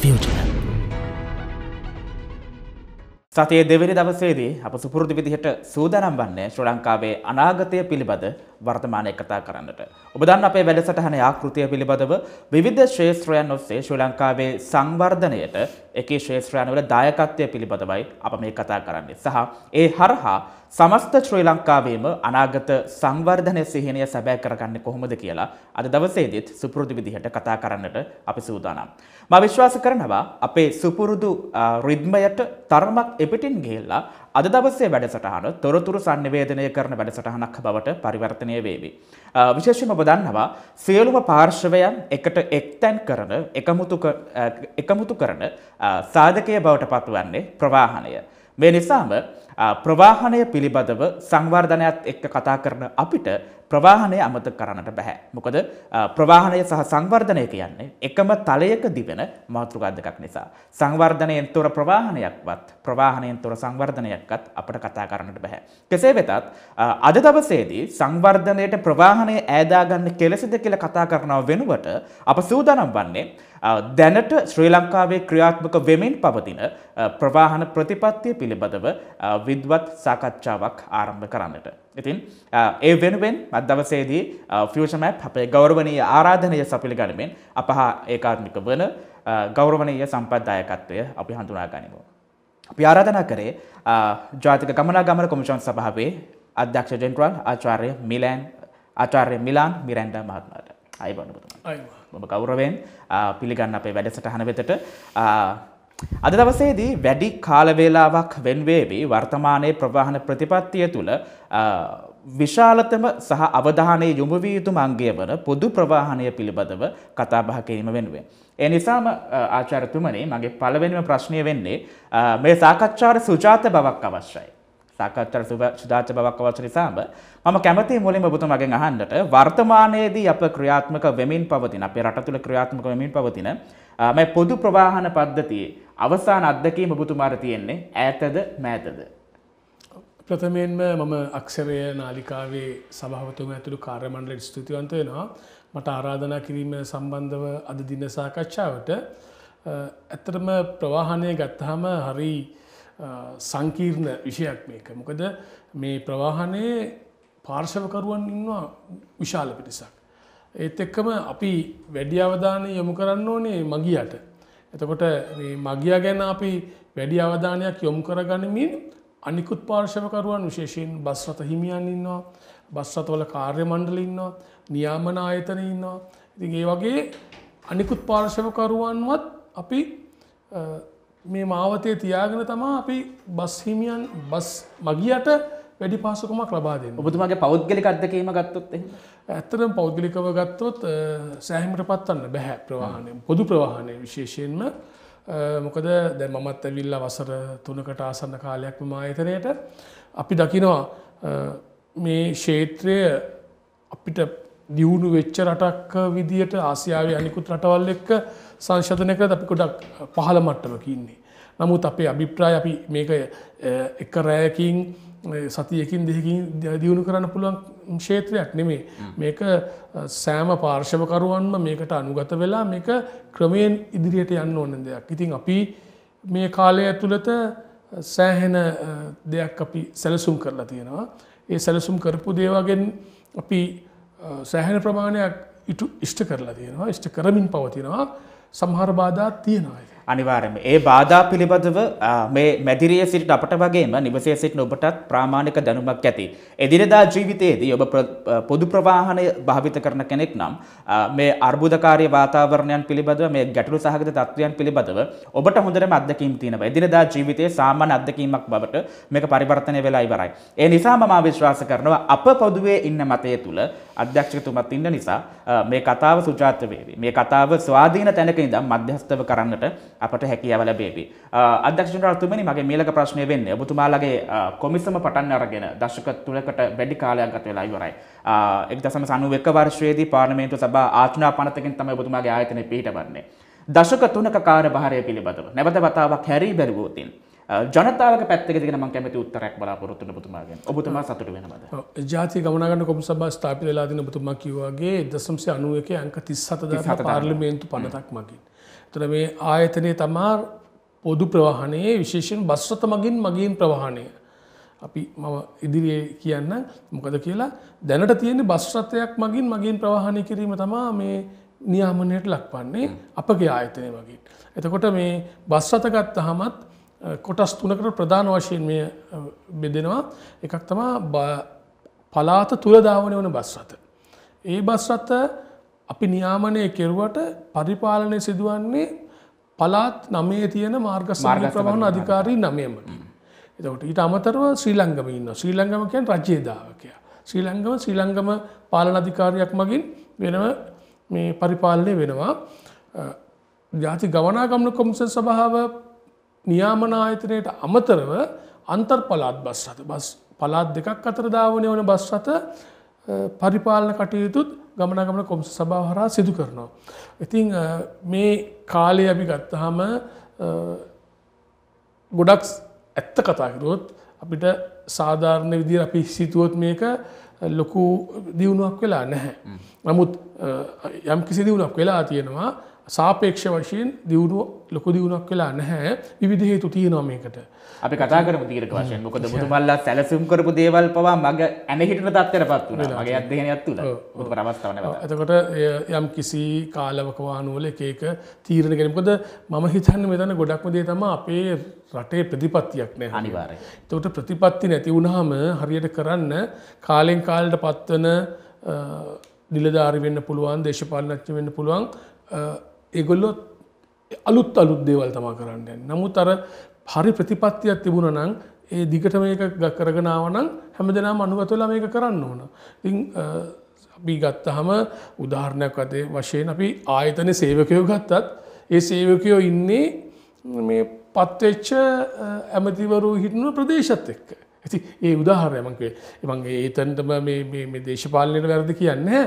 ෆියජන සතිය දෙවැනි දවසේදී අප සුපුරුදු විදිහට සූදානම් වන්නේ ශ්‍රී ලංකාවේ අනාගතය පිළිබඳ වර්තමානය කතා කරන්නට. ඔබදන් අපේ වැඩසටහන ආකෘතිය පිළිබඳව විවිධ ශේත්‍රයන් ඔස්සේ ශ්‍රී ලංකාවේ සංවර්ධනයට එකේ ශේත්‍රයන්වල දායකත්වය පිළිබඳවයි අප මේ කතා කරන්නේ. සහ ඒ හරහා සමස්ත ශ්‍රී ලංකාවේම අනාගත සංවර්ධනය සිහිනය සැබෑ කරගන්න කොහොමද කියලා අද දවසේදීත් සුපුරුදු විදිහට කතා කරන්නට අපි සූදානම්. මම විශ්වාස කරනවා අපේ සුපුරුදු රිද්මයට තරමක් එපිටින් ගිහිල්ලා අද දවසේ වැඩසටහන තොරතුරු සන්නිවේදනය කරන වැඩසටහනක් බවට පරිවර්තනය වේවි. විශේෂම බදන්නවා සියලුම පාර්ශවයන් එකට එක්තැන් කරන එකමුතු කරන සාධකය බවට පත්වන්නේ ප්‍රවාහනය. මේ නිසාම ප්‍රවාහනය පිළිබඳව සංවර්ධනයත් එක්ක කතා කරන අපිට ප්‍රවාහනය අමතක කරන්නට බැහැ. මොකද ප්‍රවාහනය සහ සංවර්ධනය කියන්නේ එකම තලයක දිවෙන මාතෘකා දෙකක් නිසා. සංවර්ධනයෙන් තොර ප්‍රවාහනයක්වත් ප්‍රවාහනයෙන් තොර සංවර්ධනයක්වත් අපට කතා කරන්නට බැහැ. කෙසේ වෙතත් අද දවසේදී සංවර්ධනයට ප්‍රවාහනය ඈදා ගන්න කෙලෙසද කියලා කතා කරනව වෙනුවට අප සූදානම් වන්නේ දැනට ශ්‍රී ලංකාවේ ක්‍රියාත්මක වෙමෙන් පවතින ප්‍රවාහන ප්‍රතිපත්තිය පිළිබඳව විද්වත් සාකච්ඡාවක් ආරම්භ කරන්නට. ඉතින් ඒ වෙනුවෙන් අදවසේදී ෆියෂමැප් අපේ ගෞරවනීය ආරාධනය සපිළි ගනිමෙන් අපහා ඒකාත්මික වන ගෞරවනීය සම්පත්දායකත්වය අපි හඳුනා ගනිමු. අපි ආරාධනා කරේ ජාතික ගමනා ගමන කොමිෂන් සභාවේ අධ්‍යක්ෂ ජෙන්ට්‍රල් ආචාර්ය මිලෑන් ආචාර්ය මිලාන් මිරැන්ඩා මහත්මයාට. අයිබනතුම ඔබ ගෞරවෙන් පිළිගන්න අපේ වැඩසටහන වෙතට අද දවසේදී වැඩි කාලවේලාවක් වෙන්වේවී වර්තමානයේ ප්‍රවාහන ප්‍රතිපත්තිය තුළ විශාලතම සහ අවධානය යොමුවී යුතු මංගය වන පොදු ප්‍රවාහණය පිළිබඳව කතාබහ කිරීම වෙනුවෙන්. ඒ නිසාම ආචාරතුමනේ මගේ පළවෙනිම ප්‍රශ්නය වෙන්නේ මේ සාකච්ඡාර සුජාත බවක් අවශ්‍යයි. සාකච්ඡාට සුදාච්ච බවක් අවශ්‍ය නිසාම මම කැමතියි මුලින්ම ඔබතුමාගෙන් අහන්නට වර්තමානයේදී අප ක්‍රියාත්මක වෙමින් පවතින අපේ රට තුළ ක්‍රියාත්මක වෙමින් පවතින මේ පොදු ප්‍රවාහන පද්ධතියේ අවසාන අත්දැකීම ඔබතුමාට තියෙන්නේ ඈතද මෑතද ප්‍රථමයෙන්ම මම අක්ෂරය නාලිකාවේ සභාවතුම ඇතුළු කාර්මණ්ඩලට ස්තුතිවන්ත වෙනවා මට ආරාධනා කිරීම සම්බන්ධව අද දින සාකච්ඡාවට ඇත්තටම ප්‍රවාහනය ගත්තාම හරි සංකීර්ණ විෂයක් මේක. මොකද මේ ප්‍රවාහනයේ පාර්ශවකරුවන් ඉන්නවා විශාල පිරිසක්. ඒත් එක්කම අපි වැඩි අවධානය යොමු කරන්න ඕනේ මගියට. එතකොට මේ මගියා ගැන අපි වැඩි අවධානයක් යොමු කරගනිමින් අනිකුත් පාර්ශවකරුවන් විශේෂයෙන් බස් රථ හිමියන් ඉන්නවා. බස් රථවල කාර්ය මණ්ඩල ඉන්නවා. නියාමන ආයතන ඉන්නවා. ඉතින් ඒ වගේ අනිකුත් පාර්ශවකරුවන්වත් අපි මේ මාවතය තියාගෙන තමා අපි බස්හිමියන් බස් මගියට වැඩි පාසුකමක් ලබා දෙන්න ඔබතුමාගේ පෞද්ගලික අදකීම ගත්තොත් ඇත්තරම් පෞද්ගලිකව ගත්තොත් සෑහිමට පත්වන්න බැහැ ප්‍රවාහනය පොදු ප්‍රවාහනය විශේෂයෙන්ම මොකද දැ මමත් ඇවිල්ල වසර තුනකට ආසන්න කාලයක් මායතරයට අපි දකිනවා මේ ශේත්‍රය අපිට දියුණු වෙච්ච රටක් විදියට ආසියාවේ අනිකුත් රටවල් එක්ක සංශධනය කරත් අපි ගොඩක් පහළ මට්ටමක ඉන්නේ. නමුත් අපේ අභිප්‍රාය අපි මේක එක රෑයකින් සතියකින් දෙකින් දියුණු කරන්න පුළුවන් ක්ෂේත්‍රයක් නෙමේ. මේක සෑම පාර්ශවකරුවන්ම මේකට අනුගත වෙලා මේක ක්‍රමයෙන් ඉදිරියට යන්න ඕන දෙයක්. ඉතින් අපි මේ කාලය ඇතුළත සෑහෙන දෙයක් අපි සැලසුම් කරලා තියෙනවා. ඒ සැලසුම් කරපු දේවගෙන් අපි සෑහැන ප්‍රමාණයක් ඉටු ඉෂ්ට කරලා තියෙනවා ඉෂ්ට කරමින් පවතිනවා සම්හාර බාධා තියෙනවා එක. අනිවාර්යයෙන්ම ඒ බාධා පිළිබඳව මේ මැදිරියේ සිට අපට වගේම නිවසේ සිටින ඔබටත් ප්‍රාමාණික දැනුමක් ඇති. එදිනෙදා ජීවිතයේදී ඔබ පොදු ප්‍රවාහනය භාවිත කරන කෙනෙක් නම් මේ අර්බුදකාරී වාතාවරණයන් පිළිබඳව මේ ගැටලු සහගත තත්ත්වයන් පිළිබඳව ඔබට හොඳටම අත්දැකීම් තියෙනවා. එදිනෙදා ජීවිතයේ සාමාන්‍ය අත්දැකීමක් බවට මේක පරිවර්තනය වෙලා ඉවරයි. ඒ නිසා මම විශ්වාස කරනවා අප පොදුවේ ඉන්න මතය තුළ අධ්‍යක්ෂකතුමත් ඉන්න නිසා මේ කතාව සුජාත වේවි. මේ කතාව ස්වාධීන තැනක ඉඳන් මධ්‍යස්ථව කරන්නට අපට හැකියාව ලැබේවි. අධ්‍යක්ෂ ජනරාල්තුමනි මගේ මීළඟ ප්‍රශ්නය වෙන්නේ ඔබතුමාලගේ කොමිසම පටන් අරගෙන දශක තුනකට වැඩි කාලයක් ගත වෙලා ඉවරයි. 1991 වර්ෂයේදී පාර්ලිමේන්තුව සභා ආචනා පනතකින් තමයි ඔබතුමාගේ ආයතනය පිහිටවන්නේ. දශක තුනක කාර්යභාරය පිළිබඳව නැවත වතාවක් හැරී බැලුවොතින් ජනතාවක පැත්තකගෙන මං කැමති උත්තරක් බලාපොරොත්තුන පුතුමාගෙන් ඔබතුමා සතුට වෙනවද ජාති ගමනගන්න කොම සබා ස්ථාපිතලාදින පුතුමා කිව්වාගේ දසම්සේ අනුවක අංක තිස් සතද පාර්ලිමේන්තු පනතක් මගින්. එතන මේ ආයතනය තමා පොදු ප්‍රවාහනයේ විශේෂෙන් බස්රත මගින් මගින් ප්‍රවාහනය. අපි මම ඉදිරියේ කියන්න මොකද කියලා දැනට තියෙන බස්රථයක් මගින් මගින් ප්‍රවාහණය කිරීම තමා මේ නියාමනයට ලක්වන්නේ අපගේ ආයතනය වගේ. එතකොට මේ බස්රථ ගත්ත හමත් කොටස් තුනකට ප්‍රධාන වශයෙන් මේ බෙදෙනවා එකක් තමා පලාත තුළදාවන වන බස්රථ. ඒ බස්රථ අපි නියාමනය කෙරුවට පරිපාලනය සිදුවන්නේ පලාත් නමේ තියෙන මාර්ග සාර්ග ප්‍රමාණ අධිකාරී නමයමට. එතකට ඊට අමතරව ශ්‍රී ලංගම ඉන්න ශ්‍රී ලංගමකයන් රජයේදාවකය. ශ්‍රී ලංගම ශ්‍රී ලංගම පාලන අධිකාරයක් මගින් වෙනම මේ පරිපාලනය වෙනවා. ජාති ගවනාගමන කොමිසන් සභාව නියාමනායතනයට අමතරව අන්තර් පලාත් බස් රත බස් පලාත් දෙකක් අතර දාවනය වන බස් රත පරිපාලන කටයුතුත් ගමනගමන කොම්ස සභාවහරා සිදු කරනවා. ඉතිං මේ කාලය අපි ගත්තහම ගොඩක් ඇත්ත කතාකිරොත් අපිට සාධාරණ විදිර අපි සිතුවොත් මේක ලොකු දියුණුවක් වෙලා නැහැ. නමුත් යම් කිසි දියුණක් වෙලා තියෙනවා සාපේක්ෂ වශයෙන් දියුණුව ලොකු දියුණක් වෙලා නැහැ විවිධ හේතු තියෙනවා මේකට. අපි කතා කරම තීරක වශයෙන් මොකද මුතුමල්ලා සැලසුම් කරපු දේවල් පවා මග ඇනහිටන තත්වයට පත් වුණ මගේ අධ්‍යනයක් තුළ මුතුමට අවස්ථාවන එතකොට යම් කිසි කාලවකවානුවල එකක තීරණ කෙනකොද මම හිතන්න මෙතන ගොඩක්ම දේ තම අපේ රටේ ප්‍රතිපත්තියක් නෑ අනිවාරය. තොට ප්‍රතිපත්ති නැති වුණහම හරියට කරන්න කාලෙන් කාලට පත්වන නිලධාරි වෙන්න පුළුවන් දේශපාලනච්ච වෙන්න පුළුවන් ඒගොල්ලොත් අලුත් අලුත් දේවල් තමා කරන්න. නමුත් අර හරි ප්‍රතිපත්තියක් තිබුණ නම් ඒ දිගට මේක කරගෙනාවනම් හැම දෙනාම අනුගතවෙලා මේක කරන්න ඕන. ඉතින් අපි ගත්තහම උදාහරණයක් වතේ වශයෙන් අපි ආයතන සේවකයෝ ගත්තත් ඒ සේවකයෝ ඉන්නේ මේ පත්වෙච්ච ඇමතිවරු හිටන ප්‍රදේශත් එක්ක. ඇති ඒ උදාහරයමගේ එමන්ගේ ඒතන්ටම මේ දේශපාලනයට වැරදි කියන්න මේ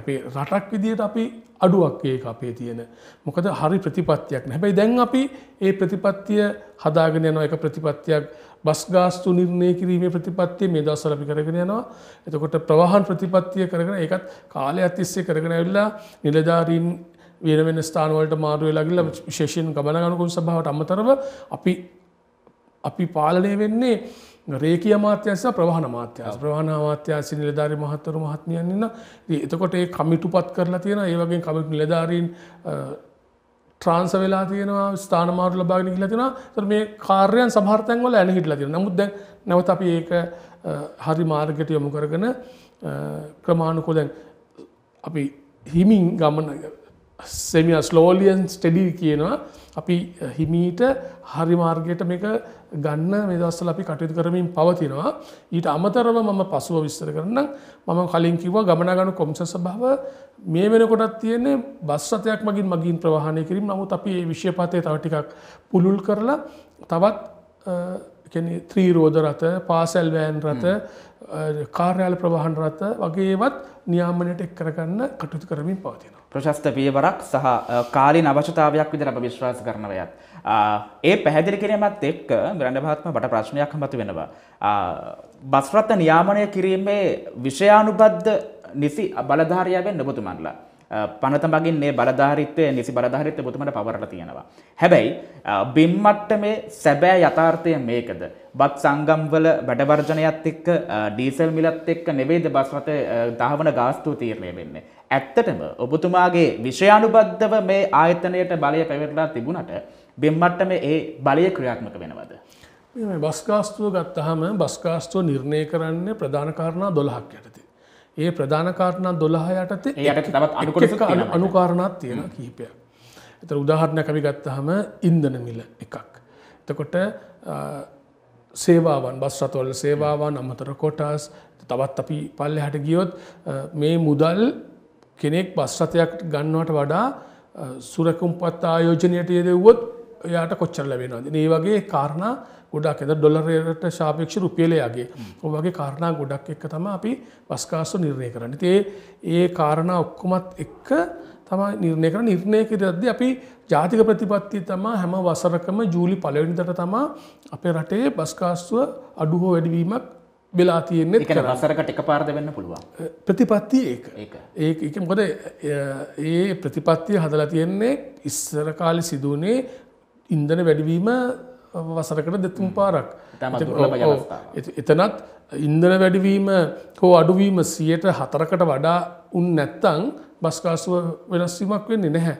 අපේ රටක් විදියට අපි අඩුවක් ඒක අපේ තියෙන මොකද හරි ප්‍රතිපත්තියක් හැබැයි දැන් අපි ඒ ප්‍රතිපත්තිය හදාගෙන යනවා එක ප්‍රතිපත්තියක් බස් ගාස්තු නිර්ණය කිරීමේ ප්‍රතිපත්තිය මේ දවස්වල අපි කරගෙන යනවා එතකොට ප්‍රවාහන් ප්‍රතිපත්තිය කරගෙන ඒකත් කාලයක් තිස්සේ කරගෙන ඇවිල්ලා නිලධාරීන් වෙන වෙන ස්ථානවලට මාරු වෙලා ගිහිල්ලා විශේෂයෙන් ගමනාගමන සභාවට අමතරව අපි අපි පාලනය වෙන්නේ රේකිය මාත්‍යස ප්‍රවාණ මාත්‍යස් ප්‍රවාණ මාත්‍යසි නිලධාරි මහත්තරු මහත්මියන් ඉන්න එතකොට ඒ කමිටු පත් කරලා තියෙන ඒ වගේ කමිට නිලධාරීන් ට්‍රාන්ස වෙලා තියෙනවා ස්ථානමාරු ලබාගෙන කියලා තියෙනවා ඒතර මේ කාර්යයන් සමහර තැන් වල ඇන හිටලා තියෙනවා නමුත් දැන් නැවත අපි ඒක හරි මාර්ගයට යොමු කරගෙන ක්‍රමානුකූලව දැන් අපි හිමින් ගමන සෙමිය ස්ලෝලියන් ස්ටඩි කියනවා අපි හිමීට හරි මාර්ගයට මේක ගන්න මේ දස්සල අපි කටයුතු කරමින් පවතිනවා ඊට අමතරව මම පසුව විස්තර කරන්න මම කලින් කිව්ව ගමනාගනු කොමිස සභාව මේ වෙනකොටත් තියන්නේ බස් රථයක් මගින් මගින් ප්‍රවාහණය කිරීම නමුත් අපි ඒ විශ්ය පතය තව ටිකක් පුළුල් කරලා තවත් ත්‍රීරෝධ රථ පාසැල්වෑන් රථ කාර්යාල ප්‍රවාහන් රථ වගේවත් නියාමනයට එක් කරගන්න කටයුතු කරමින් පවතින. ප්‍රශස්ත පියවරක් සහ කාලින් අවශ්‍යතාවයක් විදිහට අප විශ්වාස කරනවයත්. ඒ පැහැදිලි කිරීමත් එක්ක බ්‍රැන්ඩ මහත්මයා මට ප්‍රශ්නයක් මතු වෙනවා. බස් රථ නියාමනය කිරීමේ විෂයානුබද්ධ නිසි බලධාරියා වෙන්න ඔබතුමන්ලා. පනතමගින් මේ බලධාරිත්වය නිසි බලධාරිත්ව බොතුමට පවරට තියෙනවා. හැබැයි බිම්මට්ට මේ සැබෑ යථාර්ථය මේකද. බත් සංගම්වල වැඩවර්ජනයත් එක්ක ඩීසල් මිලත් එක්ක නෙවෙයිද බස් රථ දහවන ගාස්තුව තීරණය වෙන්නේ. ඇත්තටම ඔබතුමාගේ විෂයානුබද්ධව මේ ආයතනයට බලය පැවරලා තිබුණට බිම්මට්ට මේ ඒ බලය ක්‍රියාත්මක වෙනවද. බස්කාස්තුව ගත්තහම බස්කාස්තුව නිර්ණය කරන්නේ ප්‍රධානකාරණා දොළහක් යට ඒ ප්‍රධානකාරණා දොළහ යටතේ යට තවත් අනුකොට අනුකාරණත් තියෙන කිහිපයක්. එත උදාහරණ කවි ගත්තහම ඉන්දන මිල එකක්. එතකොට සේවාවන් බස් රතවල සේවාවන් අමතර කොටස් තවත් අපි පල්ල හට ගියොත් මේ මුදල් කෙනෙක් බස් රථයක් ගන්නවට වඩා සුරකුම්පත් ආයෝජනයට යෙදවුවොත් යාට කොච්චර ලැබෙනවාද. ඒ වගේ කාරණා ගොඩක් ඇද ඩොල්ලරයට ශාපේක්ෂ රුපියලයාගේ ඔවගේ කාරණා ගොඩක් එක්ක තම අපි පස්කාසු නිර්ණය කරන්න තේ ඒ කාරණා ඔක්කොමත් එක්ක තම නිර්ණය කර නිර්ණය කරද්දි අපි ජාතික ප්‍රතිපත්ති තමා හැම වසරකම ජූලි පලවෙනිදට තමා අපේ රටේ බස්කාස්තුව අඩුහෝ වැඩවීමක් වෙලා තියෙන්නේ එක වසරකට එක පාරද වෙන්න පුළුවන් ප්‍රතිපත්ති ඒක ඒ එක මොකද ඒ ප්‍රතිපත්තිය හදලා තියෙන්නේ ඉස්සර කාලේ සිදුවනේ ඉන්ධන වැඩිවීම වසරකට දෙතුම් පාරක් එතනත් ඉන්දන වැඩිවීම හෝ අඩුවීම සියයට හතරකට වඩා උන් නැත්තං බස්කාසුව වෙනස්වීමක් වෙන්නේ නැහැ.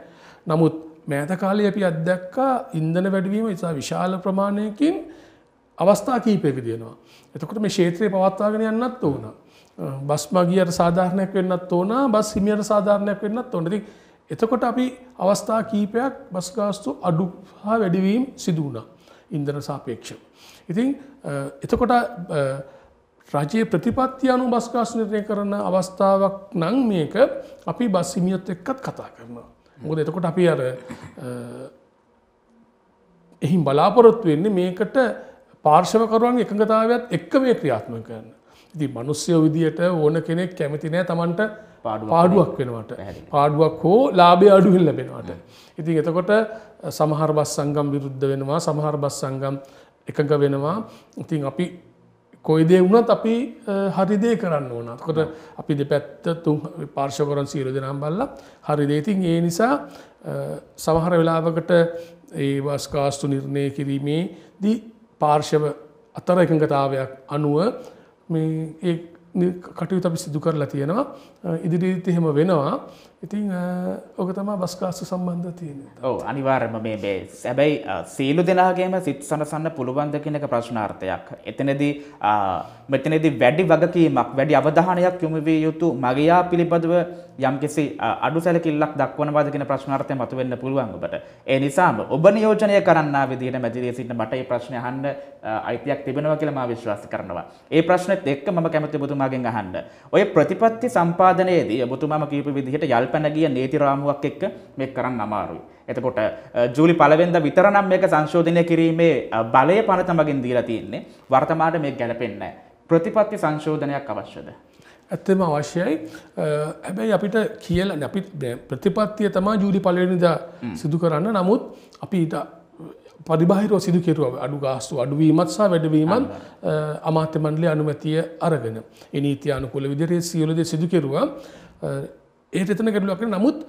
නමුත් මෑතකාලය අපි අත්දැක්කා ඉන්දන වැඩවීම නිසා විශාල ප්‍රමාණයකින් අවස්ථා කීපයක තියෙනවා. එතකොට මේ ශේත්‍රය පවත්වාගෙන යන්නත් ඕන. බස් මගියට සාධාරණයක් වෙන්නත් ඕන බස් හිමියට සාධාරණයක් වෙන්නත් ඕනති එතකොට අපි අවස්ථා කීපයක් බස්ගාස්තු අඩු හා වැඩිවීම් සිදුවනා. ඉන්දන සාපේක්ෂව. ඉතින් එතකොට රජයේ ප්‍රතිපත්ති අනු බස් ගාස්නිර්ය කරන අවස්ථාවක් නං මේක අපි බස් හිමියොත් එක්කත් කතා කරනවා. මොකද එතකොට අපි අර එහි බලාපොරොත්තු වෙන්නේ මේකට පාර්ශවකරුවන් එකඟතාවත් එක්ක මේ ක්‍රියාත්ම කරන්න. ඉති මනුස්්‍යය විදියට ඕන කෙනෙක් කැමති නෑ තමන්ට පාඩුවක් වෙනවට පාඩුවක් හෝ ලාබේ අඩුවෙන් ලැබෙනවට. ඉතින් එතකොට සමහර බස් සංගම් විරුද්ධ වෙනවා සමහර බස් සංගම් එකඟ වෙනවා ඉතින් අපි කොයිදේ වුණත් අපි හරිදේ කරන්න ඕනකොට අපි දෙපැත්ත තුන් පාර්ශකරන් සීර දෙනම් බල්ල හරිදේතින් ඒ නිසා සමහර වෙලාවකට ඒ වස්කාස්තු නිර්ණය කිරීමේ දී පාර්ශව අතර එකඟතාවයක් අනුව ඒ කටයුතු අපි සිදු කරලා තියෙනවා ඉදිරිත් එහෙම වෙනවා ඉතිං ඕක තමා බස්කාසු සම්බන්ධ තියෙන ඕ අනිවාර්ම මේ බේ සැබැයි සීලු දෙනාගේම සිත් සනසන්න පුළුවන්ද කියනක ප්‍රශ්නාර්ථයක්. එතනදී මෙතනදි වැඩි වගකීමක් වැඩි අවධානයක් යොමවී යුතු මගයා පිළිබඳව යම්කිසි අඩු සැලකිල්ලක් දක්වනවාද කියෙන ප්‍රශ්නාර්ථය මතු වෙන්න පුළුවන්ගට. ඒ නිසාම ඔබ නියෝජනය කරන්න විදිට මැදිරිය සිට මට ඒ ප්‍රශ්නයහන්ඩ අයිතියක් තිබෙනවා කියලම විශ්වාස කරනවා. ඒ ප්‍රශ්නත් එක් ම කැමති බුතුමාගෙන් අහන්ඩ. ඔය ප්‍රතිපත්ති සම්පාධනයේදී ඔබතුමාම කීප විදිහට යල්ප පැන ගිය නීති රාමුවක් එක්ක මේක කරන්න අමාරුයි. එතකොට ජූලි පළවෙනිද විතරනම් මේක සංශෝධනය කිරීමේ බලය පනතමගින් දීලා තියෙන්නේ. වර්තමානයේ මේක ගැලපෙන්නේ නැහැ. ප්‍රතිපත්ති සංශෝධනයක් අවශ්‍යද? ඇත්තම අවශ්‍යයි හැබැයි අපිට කියල අපි ප්‍රතිපත්තිය තමා ජූලි පලවෙනිද සිදු කරන්න නමුත් අපි ඊට පරිබාහිරෝ සිදු කෙරුව අඩු ගාස්තු අඩුවීමත් සහ වැඩවීමන් අමාත්‍ය මණ්ඩලේ අනුමැතිය අරගෙන එනීති අනුකූල විදිරේ සියලුද සිදු කෙරුවා ඒයට එතන ගැටලුවක් නමුත්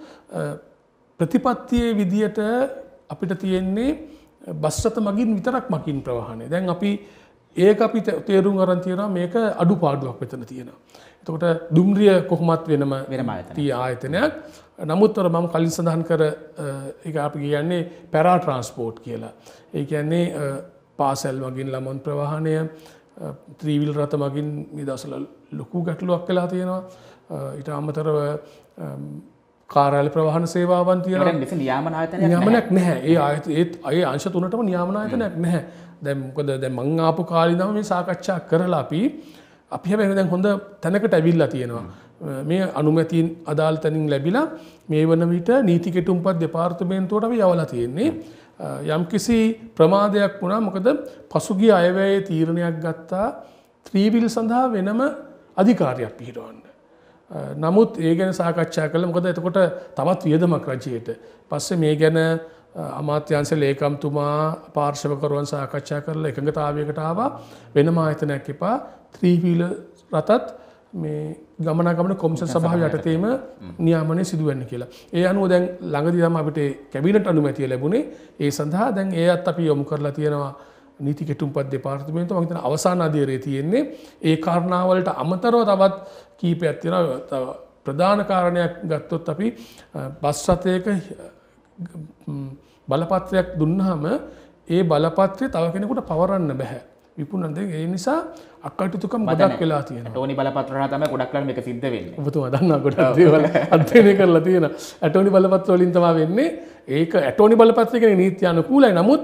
ප්‍රතිපත්තියේ විදියට අපිට තියෙන්නේ බස්සත මගින් විතරක් මකින් ප්‍රවාහණය දැන් අපි ඒක අපි තේරුම් අරන් තියෙනවා මේක අඩු පාඩුවක් මෙතන තියෙනවා. එතකොට දුම්රිය කොහොමත් වෙනම වෙනම තිය ආයතනයක් නමුත්තර මම කලින් සඳහන් කර එක අපි කියන්නේ පැරා ට්‍රන්ස්පෝට් කියලා. ඒ කියන්නේ පාසැල් වගින් ළමොන් ප්‍රවාහණය ත්‍රීවිල් රත මගින් නිදසල ලොකු ගැටලුවක් කලා තියෙනවා. ඉට අමතරව Um, කාරල ප්‍රවාහන සේවාවන් තියෙන ලෙස නියාමනාතන යමනක් නැහැ ඒ අයත් ඒත් අය අංශ තුනටම නියාමනාතනයක් නැහැ දැම්කද දැ මං ආපු කාලිදම මේ සාකච්ඡා කරලාපි අපි හැබැ දැන් හොඳ තැනකට ඇවිල්ලා තියෙනවා මේ අනුමැතින් අදාල් තැනින් ලැබිලා මේ වන විට නීතිකෙටුම්පත් දෙපාර්තමේන්තුවටම යවලා තියෙන්නේ යම්කිසි ප්‍රමාදයක් වුණා මොකද පසුගිය අයවැයේ තීරණයක් ගත්තා ත්‍රීවිල් සඳහා වෙනම අධිකාරයක් පිහිටවන්න නමුත් ඒ ගැන සාකච්ඡා කළ මොකද එතකොට තවත් වියදමක් රජයට. පස්සේ මේ ගැන අමාත්‍යංශ ලේකම්තුමා පාර්ශවකරුවන් සාකච්ඡා කරලා එකඟතාවයකට ආවා වෙනම ආයතනයක් එපා ත්‍රීවීල රටත් මේ ගමනාගමන කොමිසන් සභාව යටතේම නියාමනය සිදුවන්න කියලා. ඒ අනුව දැන් ළඟදි තම අපිට කැබිනට අනුමැතිය ලැබුණේ ඒ සඳහා දැන් ඒ අත් අපි යොමු කරලා තියෙනවා නීති කෙටුම්පත් දෙපාර්තිමේන්තු මහිතන අවසාන අධීරේ තියෙන්නේ ඒ කාරණාවලට අමතරව තවත් කීපයක් තියෙන ප්‍රධාන කාරණයක් ගත්තොත් අපි බස් රථයක බලපත්‍රයක් දුන්නහම ඒ බලපත්‍රය තව කෙනෙකුට පවරන්න බැහැ විපුණන්ද ඒ නිසා අක්කටුතුකම් ගොඩක් වෙලා තියෙන ටෝනි බලපත්‍රහ තම ගොඩක්ලම එක සිද්ධ වෙන්න ඔබතු දන්න ගොඩ අධ්‍යනය කරලා තියෙන ඇටෝනි බලපත්‍රවලින් තමා වෙන්නේ ඒක ඇටෝනි බලපත්‍රයගෙන නීතියන කූලයි නමුත්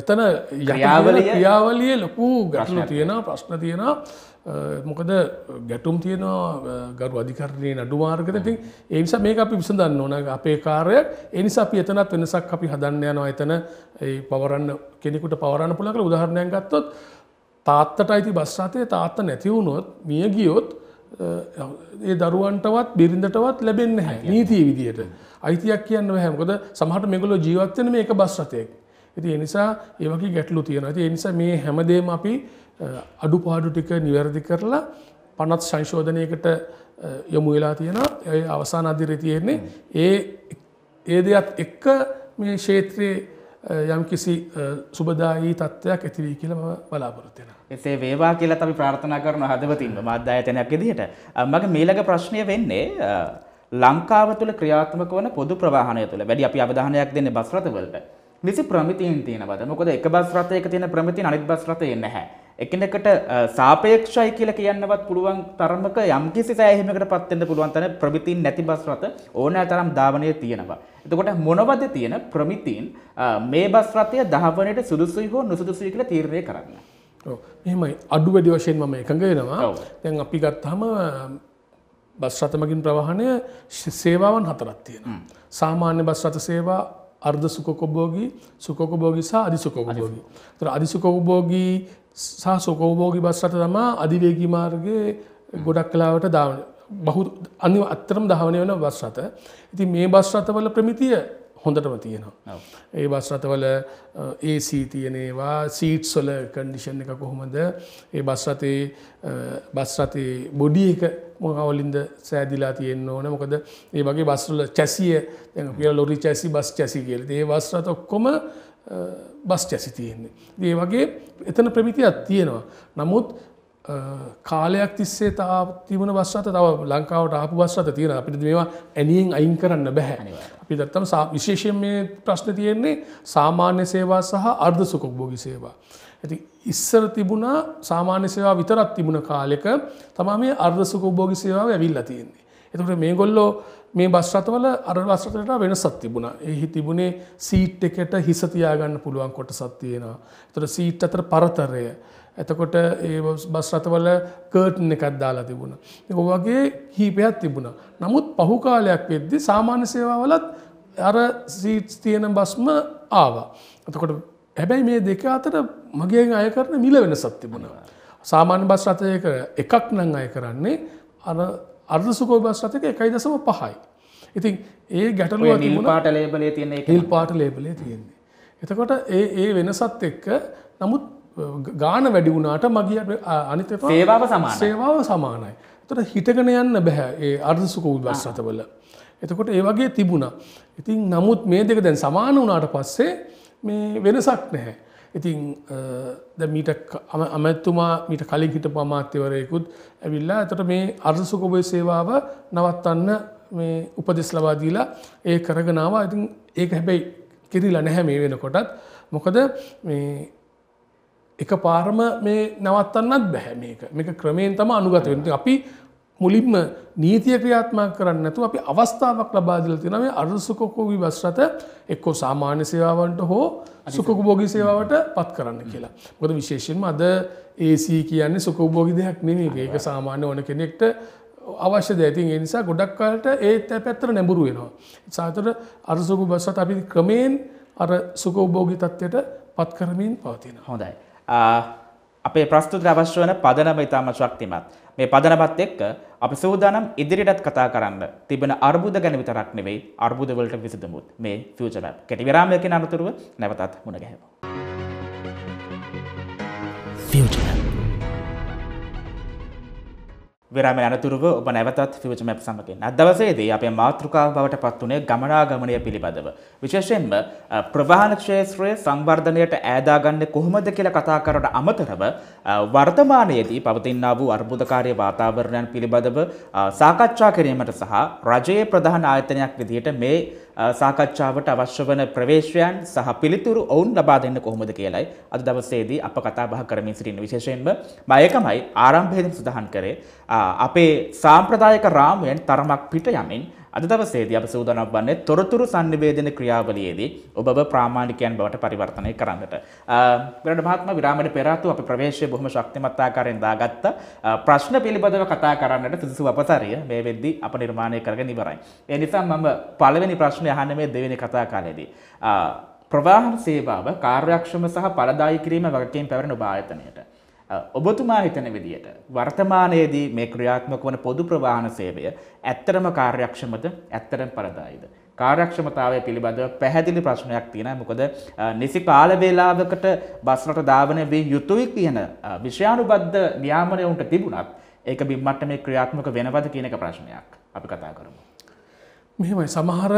එතන ක්‍රියාවලිය ලොකු ගැටලු තියෙන ප්‍රශ්න තියෙන මොකද ගැටුම් තියෙනවා ගරු අධිකරණය නඩු මාර්ගතති ඒනිසා මේ අපි විසඳන්න ඕන අපේ කාරය එනිසා අපි එතනත් වෙනසක් අපි හදන්න යනවා එතන පවරන්න කෙනෙකුට පවරන්න පුළක උදාහරණයක් ගත්තොත් තාත්තට අයිති බස්රාතය තාත්ත නැතිවුණොත් මිය ගියොත් ඒ දරුවන්ටවත් බිරිඳටවත් ලැබෙන්න හැ නීතිය විදියට අයිතියක් කියන්න හැමකොද සමහට මෙගොලො ජීවත්වන මේ එක බස්රතයෙක් ඉති එනිසා ඒවගේ ගැටලු තියෙන ඇති එනිසා මේ හැමදේම අපි අඩු පාඩු ටික නිවැරදි කරලා පනත් සංශෝධනයකට යොමු වෙලා තියෙන ඇය අවසාන අධිරය තියෙන්නේ ඒ ඒ දෙයක් එක්ක මේ ශේත්‍රයේ යම් කිසි සුබදායී තත්ත්වයක් ඇතිවී කියල ම බලාපොරත්වෙන. එසේ වේවා කියලා තම ප්‍රාර්ථනා කරන හදවතින්ම මධ්‍යායතනයක් දිට මගේ මේලක ප්‍රශ්නය වෙන්නේ ලංකාව තුළ ක්‍රියාත්මක වන පොදු ප්‍රවාහණය තුළ වැඩි අපි අවධානයක් දෙන්න බස්රතවලට නිසි ප්‍රමිතියෙන් තියෙනවද මොකද එක බස් රථයක තියෙන ප්‍රමිතිය අනිත් බස් රථයේ නැහැ එකිනෙකට සාපේක්ෂයි කියලා කියන්නවත් පුළුවන් තරමක යම්කිසි සෑහීමකට පත් වෙන්න පුළුවන් තරම් ප්‍රමිතින් නැති බස් රථ ඕනෑ තරම් ධාවනයේ තියෙනවා එතකොට මොනවද තියෙන ප්‍රමිතින් මේ බස් රථය ධාවනයට සුදුසුයි හෝ නුසුදුසුයි කියලා තීරණය කරන්න ඔව් එහෙමයි අඩු වැඩි වශයෙන් මම එකඟ වෙනවා දැන් අපි ගත්තාම බස් රථමගින් ප්‍රවාහනය සේවාවන් හතරක් තියෙනවා. සාමාන්‍ය බස් රථ සේවා අර්ධ සුකොකොබෝගී සුකොකොබෝගි සහ අධිසුකොකොබෝගී තර අධිසුකොකොබෝගී සහ සොකෝබෝගි බස්සට තමා අධිවේගී මාර්ගය ගොඩක් කලාවට දාවන බහු අනි අත්තරම් දහවනය වන බස් රත ඉති මේ බස් රතවල ප්‍රමිතිය හොඳටම තියෙනවා. ඒ බස් රතවල AC තියනේවා සීට් සොල කන්ඩිෂන් එක කොහොමද ඒ බස් රතේ බස් රතේ බොඩි එක මොකවලින්ද සෑදිලා තියෙන් ඕන මොකද ඒ වගේ බස්ල චැසිය කිය ලොරි චැසි බස් චැසි කියල ඒ වස්රත ඔක්කොම බස් චැසි තියෙන්නේ. ඒ වගේ එතන ප්‍රමිතියක් තියෙනවා. නමුත් කාලයක් තිස්සේ තාතිබන වස්සත තව ලංකාවට ආපු වස්සත තියෙන අපිට මේවා ඇනියෙන් අයින් කරන්න බැහැ. අපි දත්තම විශේෂයෙන් මේ ප්‍රශ්න තියෙන්නේ සාමාන්‍ය සේවා සහ අර්ධ සුකොක්බෝගි සේවා. ඇති ඉස්සර තිබුණා සාමාන්‍ය සේවා විතරත් තිබුණ කාලෙක තමා මේ අර්ධසුක උබෝගි සේවාව ඇවිල්ලා තියෙන්නේ. එතකට මේ ගොල්ලෝ මේ බස්රතවල අර වස්රතට වෙනසත් තිබුණා එහි තිබුණේ සීට් එකට හිස තියාගන්න පුළුවන් කොට සත්තියෙනවා. තොට සීට් අතර පරතරය. ඇතකොට ඒ බස්රතවල කර්ට්න එකත් දාලා තිබුණ. ඔ වගේ හීපයක් තිබුණ. නමුත් පහුකාලයක් වෙද්දි සාමාන්‍ය සේවාවලත් අර සීට්ස් තියෙන බස්ම ආවා. එතකොට හැබැයි මේ දෙක අතර මගේ අය කරන මිල වෙන සත්තිබුණවා. සාමාන්‍ය බස් රථයක එකක් නං අය කරන්නේ අර අර්ධ සුකෝ බස් රථක එකයි දසම පහයි. ඉතින් ඒ ගැටලුව නිල් පාට ලේබලේ තියන නිල් පාට ලේබලේ තියෙන්නේ. එතකොට ඒ ඒ වෙනසත් එක්ක නමුත් ගාන වැඩි වුණාට මගේ අනිත සේවාව සමාන සේවාව සමානයි. තොට හිටගෙන යන්න බැහැ ඒ අර්ධ සුකෝ බස් රථවල. එතකොට ඒ වගේ තිබුණා. ඉතින් නමුත් මේ දෙක දැන් සමාන වුණාට පස්සේ මේ වෙනසක් නැහැ. ඉතින් මීට අමැත්තුමා මීට කලින් හිට පමාත්‍යවරයකුත් ඇවිල්ලා ඇතට මේ අර්සුකොබය සේවාව නවත්තන්න මේ උපදෙස් ලබාදීලා ඒ කරගනාව ඉතින් ඒක හැබැයි කිරිලා නැහැ මේ වෙනකොටත් මොකද එක පාරම මේ නවත්තන්නත් බැහැ මේක මේක ක්‍රමයෙන් තම අනුගත වෙනති අපි මුලින්ම නීතිය ක්‍රියාත්මක කරන්න නැතුව අපි අවස්ථාවක් ලබා දීලා තියෙනවා මේ අර්ධසුකෝභෝගී බස් රථ එක්කෝ සාමාන්‍ය සේවාවන්ට හෝ සුකෝභෝගී සේවාවට පත් කරන්න කියලා. මොකද විශේෂයෙන්ම අද AC කියන්නේ සුකෝභෝගී දෙයක් නෙමෙයි. ඒක සාමාන්‍ය ඕන කෙනෙක්ට අවශ්‍ය දැතින් ඒ නිසා ගොඩක් කාලට ඒ පැත්තට නැඹුරු වෙනවා. සාතර අරසුකු බස්සත් අපි ක්‍රමයෙන් අර සුකෝභෝගී තත්ත්වයට පත් කරමින් පවතින. හොඳයි. අපේ ප්‍රස්තුතිට අවශ්‍ය වන පදනම ඉතාම ශක්තිමත්. මේ පදනමත් එක්ක අපි සූදානම් ඉදිරියටත් කතා කරන්න තිබෙන අර්බුද ගැන විතරක් නෙවෙයි අර්බුද වලට විසඳුමුත් මේ ෆියුචර් මැප්. කෙටි විරාමයකින් අනතුරුව නැවතත් මුණ ගැහෙමු. ෆියුචර් විරාම අනතුරුව ඔබ නැවතත් ෆිවච මැප් සමගින් අද දවසේදී අපේ මාතෘකාව බවට පත් වුණේ ගමනාගමනය පිළිබඳව විශේෂයෙන්ම ප්‍රවාහන ක්ෂේත්‍රයේ සංවර්ධනයට ඈදාගන්නේ කොහොමද කියලා කතා කරට අමතරව වර්තමානයේදී පවතිනා වූ අර්බුදකාරී වාතාවරණයන් පිළිබඳව සාකච්ඡා කිරීමට සහ රජයේ ප්‍රධාන ආයතනයක් විදිහට මේ සාකච්ඡාවට අවශ්‍ය වන ප්‍රවේශයන් සහ පිළිතුරු ඔවුන් ලබා දෙන්න කොහොමද කියලයි අද දවසේදී අප කතා බහ කරමින් සිටින විශේෂයෙන්ම බයකමයි ආරම්භයේදී සඳහන් කරේ අපේ සාම්ප්‍රදායික රාමුවෙන් තරමක් පිට යමින් අද දවසේදී අප සූදානම් වන්නේ තොරතුරු sannivedana ක්‍රියාවලියේදී ඔබව ප්‍රාමාණිකයන් බවට පරිවර්තනය කරන්නට. විරාඩ මහත්මයා විරාමයට පෙර ආතු අපේ ප්‍රවේශය බොහොම ශක්තිමත් ආකාරයෙන් දාගත්ත ප්‍රශ්න පිළිබඳව කතා කරන්නට සුදුසු අපසරිය මේ වෙද්දී අප නිර්මාණය කරගෙන ඉවරයි. ඒ නිසා මම පළවෙනි ප්‍රශ්නේ අහන්නේ මේ දෙවෙනි කතා කාලයේදී. ප්‍රවාහන සේවාව කාර්යක්ෂම සහ ඵලදායී කිරීම වගකීම් පැවරෙන ඔබ ආයතනයට ඔබතුමා හිතන විදියට වර්තමානයේදී මේ ක්‍රියාත්මක වන පොදු ප්‍රවාහන සේවය ඇත්තරම කාර්යක්ෂමද ඇත්තරම් පරදායිද. කාර්යක්ෂමතාවය පිළිබඳව පැහැදිලි ප්‍රශ්නයක් තියෙන මොකද නිසි කාලවේලාවකට බස්රට ධාවනය වී යුතුයි කියන විශ්‍යානුබද්ධ න්‍යාමනය උන්ට තිබුණත් ඒක බිම්මට මේ ක්‍රියාත්මක වෙනවද කියනක ප්‍රශ්නයක් අපි කතා කරමු. මෙහෙමයි සමහර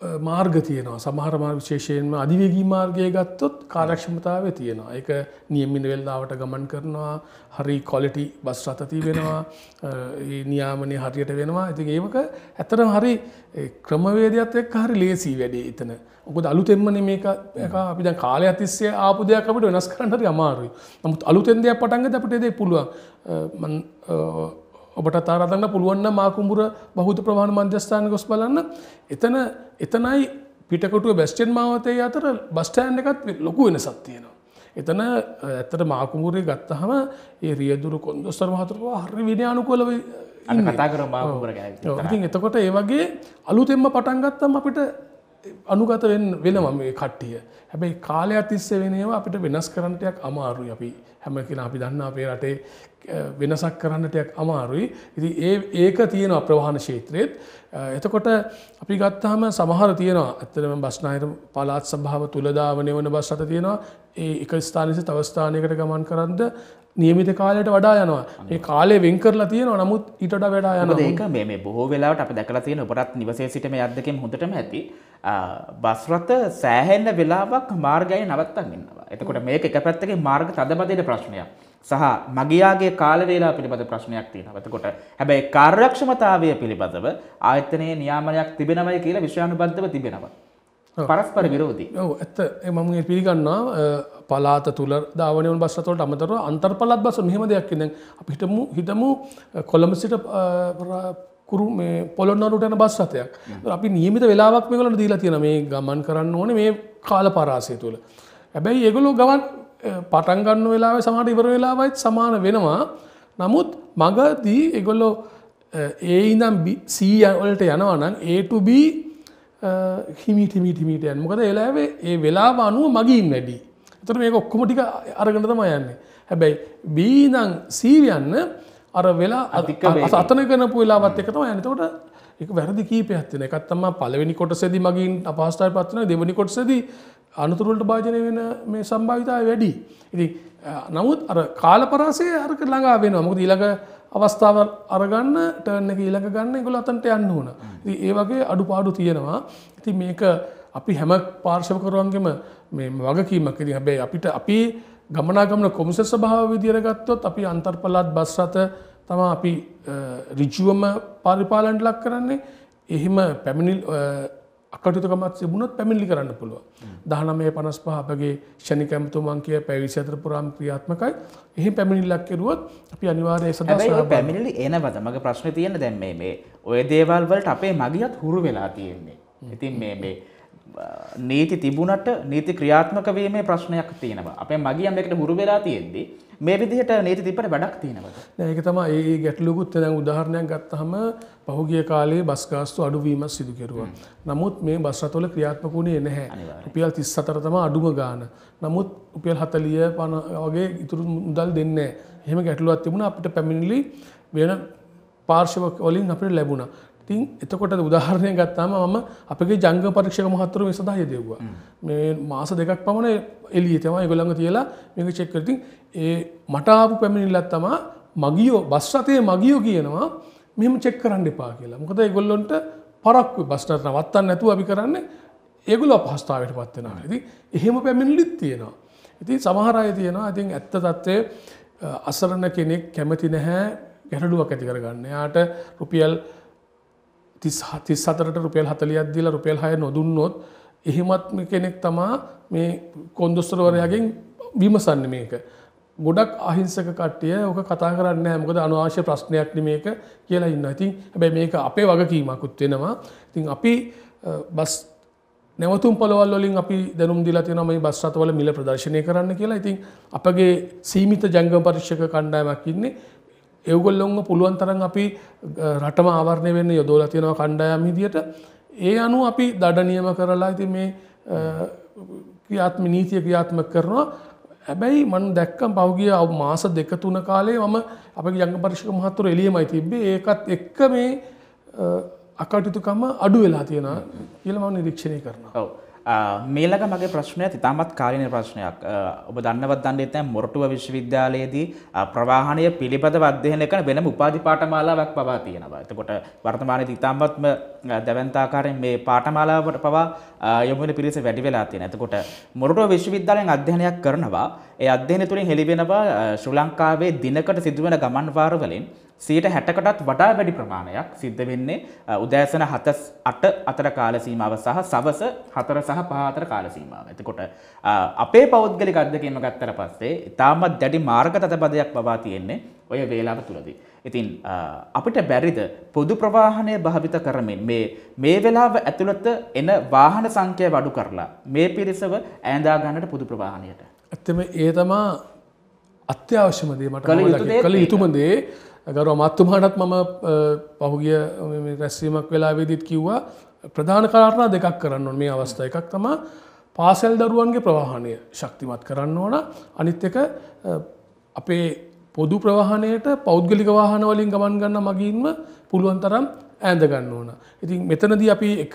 මාර්ග තියනවා සමහර මාර් විශේෂයෙන්ම අධිවේගී මාර්ගය ගත්තොත් කාරක්ෂමතාව තියෙනවා එක නියමින වෙල්ලාවට ගමන් කරනවා හරි කොලිටි බස් රතති වෙනවා නියාමනය හරියට වෙනවා ඇති ඒවක ඇතරම් හරි ක්‍රමවේදයක් එක් හරි ලේසී වැඩේ එතන ඔකද අලුතෙන්මන මේක අපි කාලය අතිස්සේ ආපුදයක් අපට වෙනස් කරන්නට අමාරුයි නමුත් අලුතෙන්දයක් පටන්ග අපට එදේ පුළුවන් ඔබට තාරදන්න පුළුවන්න මාකුඹුර බහුත ප්‍රමාණ මධ්‍යස්ථාන ගොස් බලන්න එතන එතනයි පිටකොටුව බැස්ටෙන් මාවතය අතර බස්ටෑන්් එකත් ලොකු වෙන සත්තියනවා. එතන ඇත්තට මාකුමුරේ ගත්තහම ඒ රියදුරු කොන්දොස්තර මහතුරුව හරි විනිානුකොලව කතාකර මාකුමර ගැ එතකොට ඒ වගේ අලුතෙම පටන්ගත්තම් අපිට අනුගත වෙනම මේ කට්ටිය හැබැයි කාලයක් තිස්සේ වෙනවා අපිට වෙනස් කරන්ටයක් අමාරු අපි හැම කියෙන අපි දන්න අපේ රටේ වෙනසක් කරන්නටයක් අමාරුයි ඉති ඒ ඒක තියෙන අප්‍රවාහන ශේත්‍රයත් එතකොට අපි ගත්තාම සමහර තියෙනවා ඇත්තනම බස්්නාහිර පලාත් සභාව තුළදාවනය වන බස් අත තියෙනවා ඒ එක ස්ථානිසි තවස්ථානයකට ගමන් කරන්ද නියමිත කාලයට වඩා යනවා ඒ කාලේ වෙන් කරලා තියෙනවා නමුත් ඊට වැඩා යන ඒක මේ බොහෝ වෙලාට අප දැකලා තියෙන ඔපරත් නිවසේ සිටම අදකෙන් හොඳටම ඇති බස්රත සෑහෙන්න වෙලාවක් මාර්ගය නවත්තන් ඉන්නවා එතකොට මේක එක පැත්තගේ මාර්ග තදබදයට ප්‍රශ්නයක් සහ මගයාගේ කාලවේලා පිළිබඳ ප්‍රශ්නයක් තියෙනවා. එතකොට හැබැයි කාර්යක්ෂමතාවය පිළිබඳව ආයතනයේ නියාමනයක් තිබෙනවයි කියලා විශ්වානුබද්ධව තිබෙනවා. පරස්පර විරෝධී. ඔව් ඇත්ත. ඒ මම ඒක පිළිගන්නවා. පලාත තුල ධාවනයන් බස් රථවලට අමතරව අන්තර්පළාත් බස් මෙහෙම දෙයක් ඉන්නේ. අපි හිතමු හිතමු කොළඹ සිට කුරු මේ පොළොන්නරුවට යන බස් රථයක්. අපි නියමිත වෙලාවක් මේගොල්ලන්ට දීලා තියෙනවා මේ ගමන් කරන්න ඕනේ මේ කාල පරාසය තුල. හැබැයි ඒගොල්ලෝ ගමන් පටන්ගන්න වෙලා සමට ඉවර වෙලාවයිත් සමාන වෙනවා නමුත් මගදී එගොල්ලෝ ඒ ඉඳම් සීඇවලට යනවනම් ඒටුB හිමිටිමිටිමිටයන් මොකද එලාවේ ඒ වෙලාව අනුව මගින් වැඩි තර මේ ඔක්කොම ටික අරගටතම යන්නේ හැබැයි බීනං සීවියන්න අර වෙලා අධික අතන කනපු වෙලාවත් එකතම යනතකොට එක වැරදි කීපයක්ත්තින එකත්තම පලවෙනි කොටසෙද මගින් අපහස්ටයි පත්වන දෙවනි කොටසදී අනතුරුවලට භාජනය වෙන මේ සම්භාවිතාව වැඩි. ඉති නමුත් අර කාලපරාසේ අරක ළඟා වෙන මොකද ඊළඟ අවස්ථාව අරගන්න ටර්න එක ඊළඟ ගන්න එකගොල අතන්ට යන්න ඕන. ඉති ඒ වගේ අඩුපාඩු තියෙනවා. ඉති මේක අපි හැම පාර්ශවකරුවන්ගේම වගකීමක් ඉති හැබැයි අපිට අපි ගමනාගමන කොමිස සභාව විදිර ගත්තොත් අපි අන්තර්පලාත් බස් රථ තම අපි රිජුවම පරිපාලන්ට ලක් කරන්නේ එහෙම පැමිණිල් අකටුතුකමත් තිබුණොත් පැමිණි කරන්න පුළුව. දහනමය පනස් පහ අපගේ ෂණික ඇමතුමන්ගේ පැවිසි අතර පුරාම් ක්‍රියාත්මකයි එහි පැමිණිල්ලක් කෙරුවත් අපි අනිවාර්ය ස පැමිණිලි එනවද මගේ ප්‍රශ්න තියෙන දැම්මේ මේ ඔය දේවල් වලට අපේ මගියත් හුරු වෙලා තියෙන්නේ. ඉතින් මේ මේ නීති තිබුණට නීති ක්‍රියාත්මක වීමේ ප්‍රශ්නයක් තියෙනවා. අපේ මගියම් එකට හුරු වෙලා තියෙද්දි මේ විදිහට නීති තිබ්බට වැඩක් තියෙනවද? නෑ ඒක තමයි ඒ ගැටලුකුත් දැන් උදාහරණයක් ගත්තහම පහුගිය කාලේ බස් ගාස්තු අඩුවීම සිදු කෙරුවා. නමුත් මේ බස් රථවල ක්‍රියාත්මක වුණේ නැහැ. රුපියල් 34 තමයි අඩුම ගාණ. නමුත් රුපියල් 40 50 වගේ ඉතුරු මුදල් දෙන්නේ නැහැ. එහෙම ගැටලුවක් තිබුණා අපිට පැමිණිලි වෙන පාර්ශව වලින් අපිට ලැබුණා. ඉතින් එතකොට උදාහරණය ගත්තාම මම අපගේ ජංග පරීක්ෂක මහත්තරු මේ සඳහා යෙදෙව්වා. මේ මාස දෙකක් පමණ එළියේ තමයි ඒගොල්ලන්ව තියලා මේක චෙක් කරලා ඉතින් ඒ මට ආපු පැමිණිල්ලක් තමයි මගියෝ බස් රථයේ මගියෝ කියනවා මෙහෙම චෙක් කරන්න එපා කියලා. මොකද ඒගොල්ලොන්ට පරක්කු බස් රථ නවත්තන්න නැතුව අපි කරන්නේ ඒගොල්ලෝ අපහසුතාවයට පත් වෙනවා. ඉතින් එහෙම පැමිණිලිත් තියෙනවා. ඉතින් සමහර අය තියෙනවා. ඉතින් ඇත්ත తත්වයේ අසරණ කෙනෙක් කැමති නැහැ ගැටලුවක් ඇති කරගන්න. එයාට රුපියල් තිස් අතරට රුපියල් හතලියත් දිලා රුපියල් හය නොදුන්නොත් එහෙමත් කෙනෙක් තමා මේ කොන්දොස්තරවරයාගෙන් විමසන්න මේක. ගොඩක් අහිංසක කට්ටිය ඕක කතා කරන්න මොකද අනවාශ්‍ය ප්‍රශ්නයක් මේක කියලා ඉන්න ඉතින් හැබැ මේක අපේ වගකීමකුත් වෙනවා ඉතින් අපි බස් නැවතුම් පොළවල් වලින් අපි දැනුම් දිලා තියෙනවා මේ බස් රථවල මිල ප්‍රදර්ශනය කරන්න කියලා ඉතින් අපගේ සීමිත ජංගම පරීක්ෂක කණ්ඩායමක් ඉන්නේ ඒවගොල්ලොන්ව පුළුවන් තරන් අපි රටම ආවරණය වෙන්න යොදෝල තියෙනවා කණ්ඩායම් හිදියට ඒ අනු අපි දඩ නියම කරලා ඇති මේ ක්‍රියාත්ම නීතිය ක්‍රියාත්ම කරනවා හැබැයි මන් දැක්කම් පෞගිය අව මාස දෙක තුන කාලේ මම අප යංග පරිෂක මහත්තුර එලියමයි තිබ්බේ ඒකත් එක්ක මේ අකටයුතුකම අඩු වෙලා තියෙන කියලම නිරීක්ෂණය කරනවා. මේලක මගේ ප්‍රශ්නය ඉතාමත් කාලීන ප්‍රශ්නයක් ඔබ දන්නවත් දන්න එතැන් මොරටුව විශ්වවිද්‍යාලයේදී ප්‍රවාහණය පිළිබඳ වදයන එක වෙනම උපාධි පාටමාලාවක් පවා තියෙනවා. එතකොට වර්තමානය ඉතාමත්ම දැවන්තාකාරයෙන් මේ පාටමාලාවට පවා යොමුල පිරිස වැඩි වෙලා තියෙන. එතකොට මොරටුව විශ්වවිද්‍යාලයෙන් අධ්‍යයනයක් කරනවා. ඒ අධ්‍යයන තුළින් හෙළිවෙනවා ශ්‍රී ලංකාවේ දිනකට සිදුවන ගමන්වාරවලින් සීට හැටකටත් වඩා වැඩි ප්‍රමාණයක් සිද්ධ වෙන්නේ උදෑසන හත අට අතර කාලසීමාව සහ සවස හතර සහ පහතර කාලසීමාව. එතකොට අපේ පෞද්ගලික අත්දැකීම ගත්තට පස්සේ ඉතාමත් දැඩි මාර්ග තතපදයක් පවා තියෙන්නේ ඔය වේලාව තුලදී. ඉතින් අපිට බැරිද පොදු ප්‍රවාහනය භාවිත කරමින් මේ මේ වෙලාව ඇතුළත එන වාහන සංඛ්‍යාව අඩු කරලා මේ පිරිසව ඈඳා ගන්නට පොදු ප්‍රවාහනයට. ඇත්තම ඒ තමා අත්‍යවශ්‍යම දේ මට කළ යුතුම දේ දරු අමත්තුමානත් මම පහුගිය රැස්වීමක් වෙලාවේදත් කිව්වා ප්‍රධාන කාරණා දෙකක් කරන්න මේ අවස්ථා එකක් තමා පාසැල් දරුවන්ගේ ප්‍රවාහණය ශක්තිමත් කරන්න ඕන අනිත් එක අපේ පොදු ප්‍රවාහණයට පෞද්ගලික වාහන වලින් ගමන් ගන්න මගින්ම පුළුවන් තරම් ඇඳ ගන්න ඕන. ඉතින් මෙතනදී අපි එක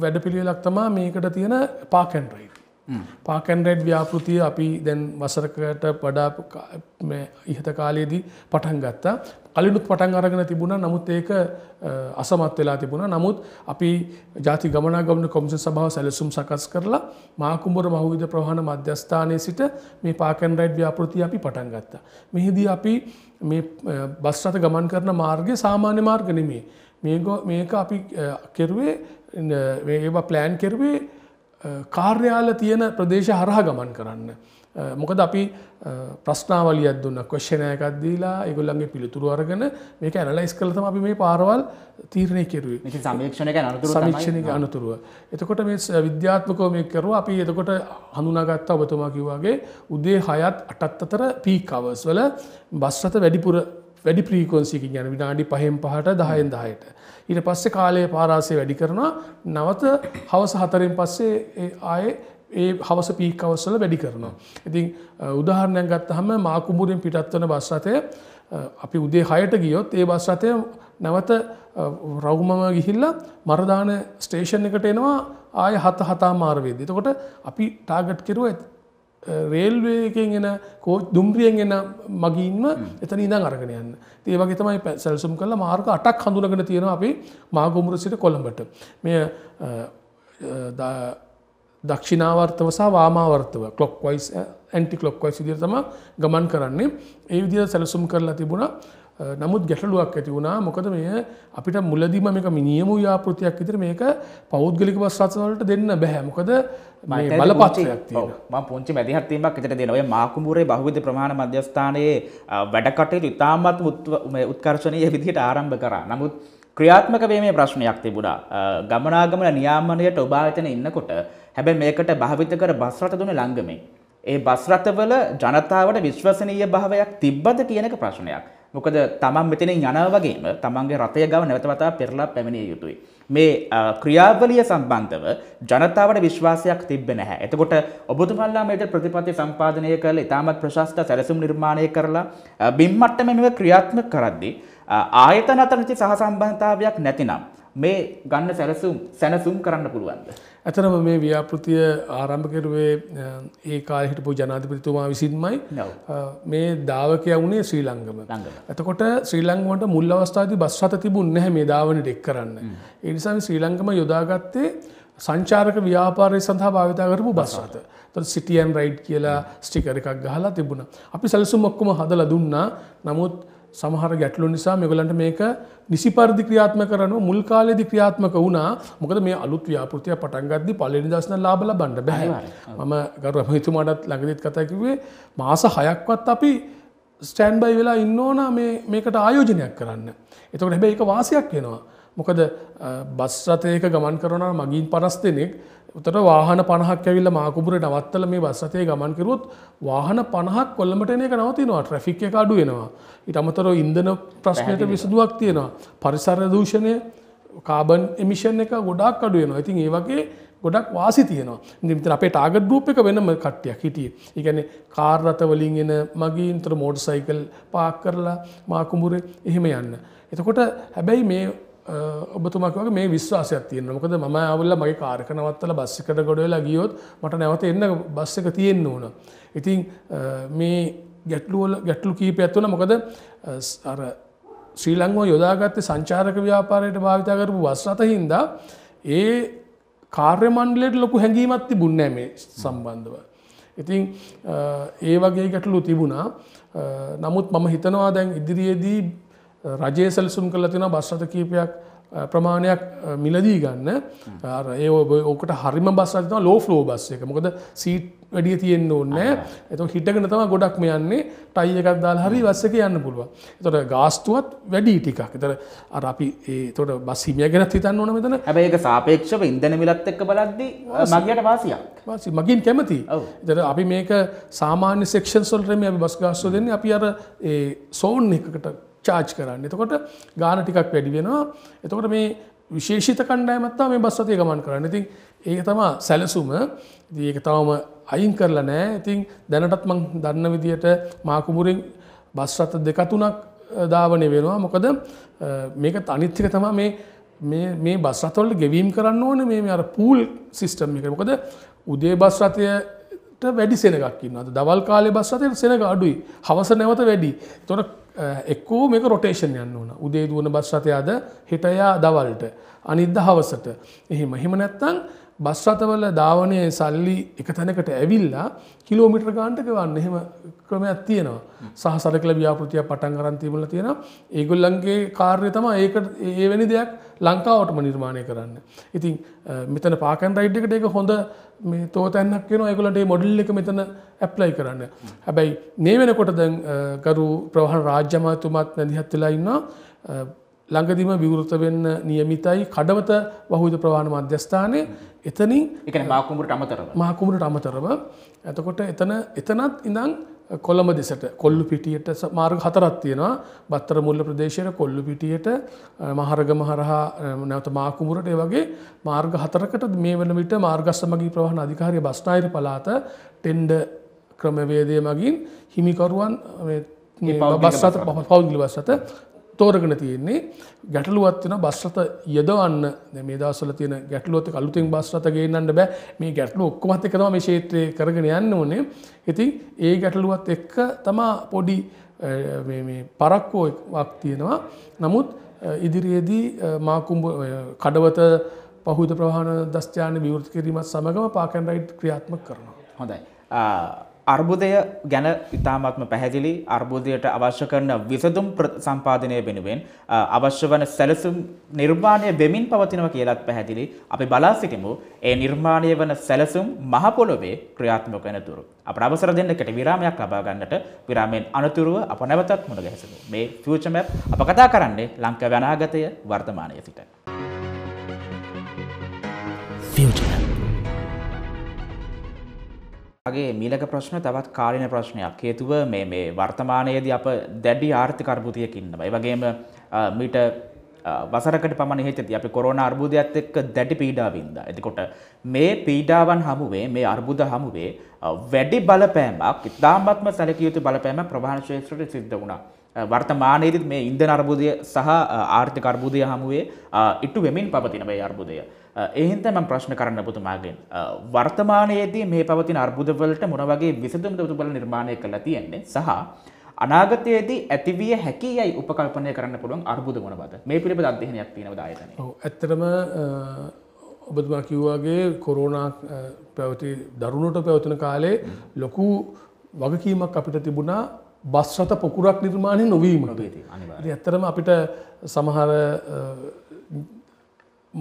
වැඩ පිළිවෙලක් තමා මේකට තියෙන පාකැන්ඩරයි. පාකන්රෙඩ් ව්‍යාපෘතිය අපි දැන් වසරකට පඩා ඉහත කාලයේදී පටන් ගත්තා කලිනුත් පටන් අරගෙන තිබුණා නමුත් ඒක අසමත් වෙලා තිබුණා නමුත් අපි ජාති ගමනාගමන කොමිසම් සභාව සැලසුම් සකස් කරලා මාකුඹුර මහවිද ප්‍රවාහන මධ්‍යස්ථානයේ සිට මේ පාකන් රයිඩ් ව්‍යාපෘතිය අපි පටන් ගත්තා. මෙහිදී අපි මේ බස් රථ ගමන් කරන මාර්ගය සාමාන්‍ය මාර්ග නෙමෙයි. මේක අපි කෙරුවේ ඒවා ප්ලෑන් කෙරුවේ කාර්යාල තියෙන ප්‍රදේශ හරහ ගමන් කරන්න. මොකද අපි ප්‍රශ්නාවලියක් දුන්න කොශ්ෂණයකත් දීලා ඒගොල්ලන්ගේ පිළිතුරු අරගෙන මේක ඇනලයිස් කළ තමයි අපි මේ පාරවල් තීරණය කෙරුවේ. සමීක්ෂණයක අනතුරු සමීක්ෂණයක අනතුරුව. එතකොට මේ විද්‍යාත්මකව මේ කරුවා අපි එතකොට හඳුනාගත්තා ඔබතුමා කිව්වාගේ උදේ 6ත් 8ත් අතර පීක් අවර්ස් වල බස් රථ වැඩිපුර වැඩි ප්‍රීකෝන්සිකින් යන විනාඩි පහෙන් පහට දහයෙන් දායට. ඊට පස්සේ කාලය පාරාසය වැඩි කරනවා නවත හවස හතරෙන් පස්සේ ආයේ ඒ හවස පීක් අවස්සල වැඩි කරනවා. ඉතින් උදාහරණයක් ගත්තහම මාකුඹුරෙන් පිටත්වන බස් රථය අපි උදේ 6ට ගියොත් ඒ බස් රථය නැවත රවුමම ගිහිල්ලා මරදාන ස්ටේෂන් එකට එනවා ආය හත හතා මාර වේදී. එතකොට අපි ටාගට් කෙරුවා රේල්වේකෙන් එන කෝ දුම්රියෙන් එන මගින්ම එතන ඉඳං අරගෙන යන්න. ඒ වගේ තමයි සැල්සුම් කළ මාර්ග අටක් හඳුනගෙන තියෙනවා අපි මාගොමුර සිට කොළඹට. මෙය දක්ෂිනාවර්තව සහ වාමාවර්තව clockwise anticlockwise විදිහට තමයි ගමන් කරන්නේ. ඒ විදිහට සැලසුම් කරලා තිබුණා. නමුත් ගැටලුවක් ඇති වුණා මොකද මේ අපිට මුලදිම මේක මිනිියම ව්‍යාපෘතියක් ඉතිර මේක පෞද්ගලික පස්සාසවලට දෙන්න බැහැ මොකද බලපත්ම පුංචි මැදිහත්වීමක් එතට දෙනව මාකුමරේ බහවිධ ප්‍රමාණ මධ්‍යස්ථානයේ වැඩකටයුතු ඉතාමත් උත්කර්ශණය විදිහට ආරම්භ කරා නමුත් ක්‍රියාත්මක වේ මේ ප්‍රශ්නයක් තිබුණා ගමනාගමන නියාමනයට ඔභාවිතන ඉන්නකොට හැබැ මේකට භාවිත කර බස්රට දුන ළංගමේ. ඒ බස්රතවල ජනතාවට විශ්වසනීය භාවයක් තිබ්බද කියනක ප්‍රශ්නයක්. මොකද තමන් මෙතනින් යනවා වගේම තමන්ගේ රථය ගව නැවතවතා පෙරලා පැමිණිය යුතුයි. මේ ක්‍රියාවලිය සම්බන්ධව ජනතාවට විශ්වාසයක් තිබෙන්නේ නැහැ. එතකොට ඔබතුමල්ලා මේ ප්‍රතිපත්ති සම්පාදනය කරලා ඉතාමත් ප්‍රශස්ත සැලසුම් නිර්මාණය කරලා බිම් මට්ටමේ මේව ක්‍රියාත්මක කරද්දී ආයතන අතර සහසම්බන්ධතාවයක් නැතිනම් මේ ගන්න සැලසුම් සැනසුම් කරන්න පුළුවන්ද? ඇතනම මේ ව්‍යාපෘතිය ආරම්භකරුවේ ඒ කාහිටපු ජනාධිපතිතුමා විසින්මයි මේ දාවකය වුණේ ශ්‍රී ලංගම ඇතකොට ශ්‍රී ලංගමට මුල් අවස්ථාති බස් සත තිබුන් නැහැ මේ දාවනට එක් කරන්න. එනිසා ශ්‍රී ලංගම යොදාගත්තේ සංචාරක ව්‍යාපාරය සඳහා භාවිතා කරපු බස්සාත තොට සිටියන් රයිඩ් කියලා ස්ටිකර එකක් ගහලා තිබුණ. අපි සැලසුම් ඔක්කොම හදල දුන්නා නමුත් සමහර ගැටලු නිසා මෙගලන්ට මේක නිසිපරිදි ක්‍රියාත්ම කරනු මුල් කාලෙදි ක්‍රියාත්මක වුණා මොකද මේ අලුත් ව්‍යාපෘතිය පටන්ගද්දි පලනි දස්න ලාබල බණ්ඩ බැහැ මම ගරු හමතුමාටත් ලඟදිත් කතකිවේ මාස හයක්වත් අපි ස්ටෑන්බයි වෙලා ඉන්න ඕනා මේකට ආයෝජනයක් කරන්න. එතකට හැබැ එක වාසයක් වෙනවා. මොකද බස් රථයක ගමන් කරන මගින් පනස් දෙනෙක් උතට වාහන පණහක් ඇවිල්ල මාකුපුර නවත්තල මේ බස් රථය ගමන් කිරුවොත් වාහන පණහක් කොල්ලමට එන එක නවතිනවා ට්‍රෆික් එක අඩු වෙනවා ඉට අමතර ඉන්දන ප්‍රශ්නයට විසදුවක් තියෙනවා පරිසර දූෂණය කාබන් එමිෂන් එක ගොඩක් අඩුවෙනවා ඉතින් ඒ වගේ ගොඩක් වාසි තියනවා නිමත අපේ ටාගට රූප එක වෙනම කට්ටයක් හිටිය ඉගැන කාර්රතවලින් එන මගේ ඉන්ත්‍ර මෝඩ සයිකල් පාක් කරලා මාකුමුරේ එහෙම යන්න. එතකොට හැබැයි මේ ඔබතුමක් වගේ මේ විශ්වාසයක් තියෙන මොකද ම අවුල්ල මගේ කාරක නවත්තල බස්සිකට ගොඩවෙලා ගියොත් මට නැවත එන්න බස් එක තියෙන්න්න ඕන. ඉතින් මේ ගැටලුවල ගැටලු කීපයක් වන මොකද අර ශ්‍රී ලංව යොදාගත්ත සංචාරක ව්‍යාපාරයට භාවිතා කරපු වස්රත හින්දා ඒ කාර්ය මණ්ඩලයට ලොකු හැඟීමත් තිබුණෑ මේ සම්බන්ධව. ඉතින් ඒ වගේ ගැටලු තිබුණා නමුත් මම හිතනවා දැන් ඉදිරියේදී රජය සැල්සුම් කරලා තින බස්රත කීපයක් ප්‍රමාණයක් මිලදී ගන්න ඒ ඕකට හරිම බස්සන ලෝ ෆලෝ බස් එක මොකද සීට් වැඩිය තියෙන්න්න ඕන්නෑ එතු හිටගෙන තම ගොඩක් යන්නේ ටයි එකක් දාල් හරි වස්සක යන්න පුළුව තොට ගාස්තුවත් වැඩි ටිකක් එතර අර අපි තොට බස්හිමිය ගැන හිතන්න ඕන මෙතන හැබඒක සාපේක්ෂව ඉදන මිලත් එක්ක බලද්දි මගේට වාසියක් මගින් කැමති තර අපි මේක සාමාන්‍ය සෙක්ෂන් සොල්ටම බස් ගාස්තු දෙන්න අපි අර සෝන් එකකට චාච් කරන්න එතකොට ගාන ටිකක් වැඩි වෙනවා එතකොට මේ විශේෂිත කණ්ඩායමත්තා මේ බස්වතය ගමන් කරන්න ඉතින් ඒක තමා සැලසුම ඒක තවම අයින් කරලා නෑ ඉතින් දැනටත් මං දන්න විදියට මාකුමුරින් බස්රත දෙකතුනක් දාවනය වෙනවා මොකද මේක තනිත්තික තමා මේ මේ බස්රතවල ගෙවීම් කරන්න ඕන මේ අර පූල් සිිස්ටම් එක මොකද උදේ බස්රතයට වැඩි සෙනගක් ඉන්න අද දවල් කාලේ බස්රතයට සෙනක අඩුයි හවස නැවත වැඩි තොට එක්කෝ මේක රොටේෂන් යන්න ඕන උදේ දුවන බස් රථයාද හිටයා දවල්ට අනිද්ද හවසට එහෙම එහෙම නැත්තං බස්රථවල ධාවනය සල්ලි එක තැනකට ඇවිල්ලා කිලෝමිට්‍ර ගාන්ටක වන්න එහෙම ක්‍රමයක් තියෙනවා සහ සරකල ව්‍යාපෘතිය පටන් අරන්තිීමල තියෙන ඒගොල්ලන්ගේ කාර්ය තම ඒක ඒවැනි දෙයක් ලංකාවටම නිර්මාණය කරන්න. ඉතින් මෙතන පාකන් රයිඩ්කට එක හොඳ තෝ තැන්නක් වෙන එකලට මොඩල් එක මෙතන ඇප්ලයි කරන්න. හැබැයි මේ වෙනකොට දැන් ගරු ප්‍රහණ රාජ්‍යමතුමත් නැදිහත් වෙලා ඉන්නවා ළඟදිම විවෘත වෙන්න නියමිතයි කඩවත වහුද ප්‍රවාණ මධ්‍යස්ථානය එතනින් එක මාකුමට අමතරව මාකුමට අමතරව ඇතකොට එතන එතනත් ඉඳං කොළඹ දෙසට කොල්ලු පිටියට මාර්ග හතරත් තියෙනවා බත්තර මුල්ල ප්‍රදේශයට කොල්ලු පිටියට මහරගම හරහා නැවත මාකුමුරට ඒ වගේ මාර්ග හතරකට මේ වන විට මාර්ගස්සමගී ප්‍රවාහන අධිකාරය බස්නායිර පලාත ටෙන්ඩ ක්‍රමවේදය මගින් හිමිකරුවන් බස්සත පෞද්ගලි බස්සත තෝරගෙන තියෙන්නේ ගැටලුවත් වෙන බස්රත යදවන්න මේ දවස්වල තියෙන ගැටලුවත් එක්ක අලුතෙන් බස්රත ගේන්නන්න බෑ මේ ගැටලු ඔක්කොමත් එක්ක තමයි මේ ක්ෂේත්‍රයේ කරගෙන යන්න ඕනේ. ඉතින් ඒ ගැටලුවත් එක්ක තමයි පොඩි මේ මේ පරක්කුවක් තියෙනවා. නමුත් ඉදිරියේදී මාකුඹ කඩවත පහුද ප්‍රවාහන දස්ත්‍යාන විවෘත කිරීමත් සමගම පාකන් රයිඩ් ක්‍රියාත්මක කරනවා. හොඳයි. අර්බුදය ගැන ඉතාමත්ම පැහැදිලි අර්බුදයට අවශ්‍ය කරන විසඳුම් සම්පාදනය වෙනුවෙන් අවශ්‍ය වන සැලසුම් නිර්මාණය වෙමින් පවතිනවා කියලත් පැහැදිලි. අපි බලා සිටිමු ඒ නිර්මාණය වන සැලසුම් මහ පොළොවේ ක්‍රියාත්මක වෙන තුරු. අපට අවසර දෙන්නකට විරාමයක් ලබා ගන්නට විරාමයෙන් අනතුරුව අප නැවතත් මුණ ගැහෙමු. මේ ෆියුචර් මැප් අප කතා කරන්නේ ලංකාවේ අනාගතය වර්තමානයේ සිට. ෆියුචර් ගේ මීලක ප්‍රශ්න තවත් කාලින ප්‍රශ්නයක් හේතුව මේ මේ වර්තමානයේද අප දැඩි ආර්ථික අර්බුදයකින්නවා. ඒවගේම මීට වසරකට පමණ හේතති අපි කොරෝණ අර්බුදයක්ත් එක්ක දැඩි පීඩාවින්ද. එතිකොට මේ පීඩාවන් හමුවේ මේ අර්බුද හමුවේ වැඩි බලපෑමක් ඉතාමත්ම සැලකයුතු බලපෑම ප්‍රධාන ශේත්‍රයට සිද්ධ වුණා. වර්තමානයේදත් මේ ඉන්දන අර්බුදය සහ ආර්ථික අර්බුදය හමුවේ ඉටු වෙමින් පවතින මේ අර්බුදය. ඒහින්ද මම ප්‍රශ්න කරන්න ඔබතුමාගෙන් වර්තමානයේදී මේ පවතින අර්බුදවලට මොන වගේ විසඳුම් ඔබතුමා නිර්මාණය කරලා තියෙන්නේ සහ අනාගතයේදී ඇතිවිය හැකි යයි උපකල්පනය කරන්න පුළුවන් අර්බුද මොනවද මේ පිළිබඳ අධ්‍යයනයක් තියෙනවද ආයතනයේ ඔව් ඇත්තටම ඔබතුමා කිව්වාගේ කොරෝනා පැවති දරුණුට පැවතුන කාලේ ලොකු වගකීමක් අපිට තිබුණා බස් රත පොකුරක් නිර්මාණය නොවීමට ඇත්තරම අපිට සමහර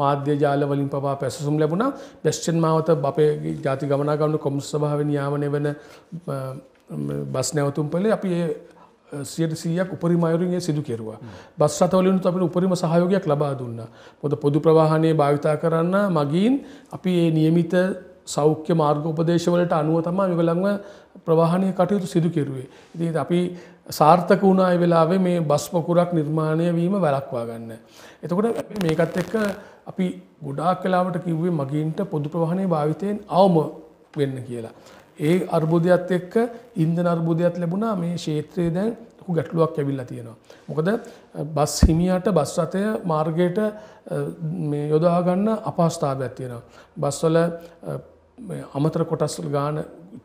මාධ්‍ය ජාල වලින් පවා පැසුම් ලැබුණා බෙස්ටන් මාවත අපේ ජාති ගමනාගමන කොමස් සභාව නියාමනය වෙන බස් නැවතුම් පලේ අපි ඒ සියට සීයක් උපරිම අයුරින්ගේ සිදු කෙරවා. බස් සතවලිනුත් අපිට උපරිම සහයෝගයක් ලබා දුන්න. මොද පොදු ප්‍රවාහනය භාවිතා කරන්න මගින් අපි ඒ නියමිත සෞඛ්‍ය මාර්ගෝපදේශවලට අනුව තමා යගලංව ප්‍රවාහණය කටයුතු සිදු කෙරුවේ. ඉති අපි සාර්ථක වුණයි වෙලාවේ මේ බස්මකුරක් නිර්මාණය වීම වැලක්වා ගන්න. එතකොට මේකත් එක්ක අපි ගොඩාක් කලාවට කිව්වේ මගින්ට පොදු ප්‍රවාහණය භාවිතයෙන් අවම වෙන්න කියලා. ඒ අර්බුදයක්ත් එක්ක ඉන්දන අර්බුදයක් ලැබුණා මේ ශේත්‍රයේ දැන් ලොකු ගැටලුවක් ඇවිල්ලා තියෙනවා. මොකද බස් හිමියට බස් රථය මාර්ගයට මේ යොදා ගන්න අපහසුතාවයක් තියෙනවා. බස්වල අමතර කොටස් ගාන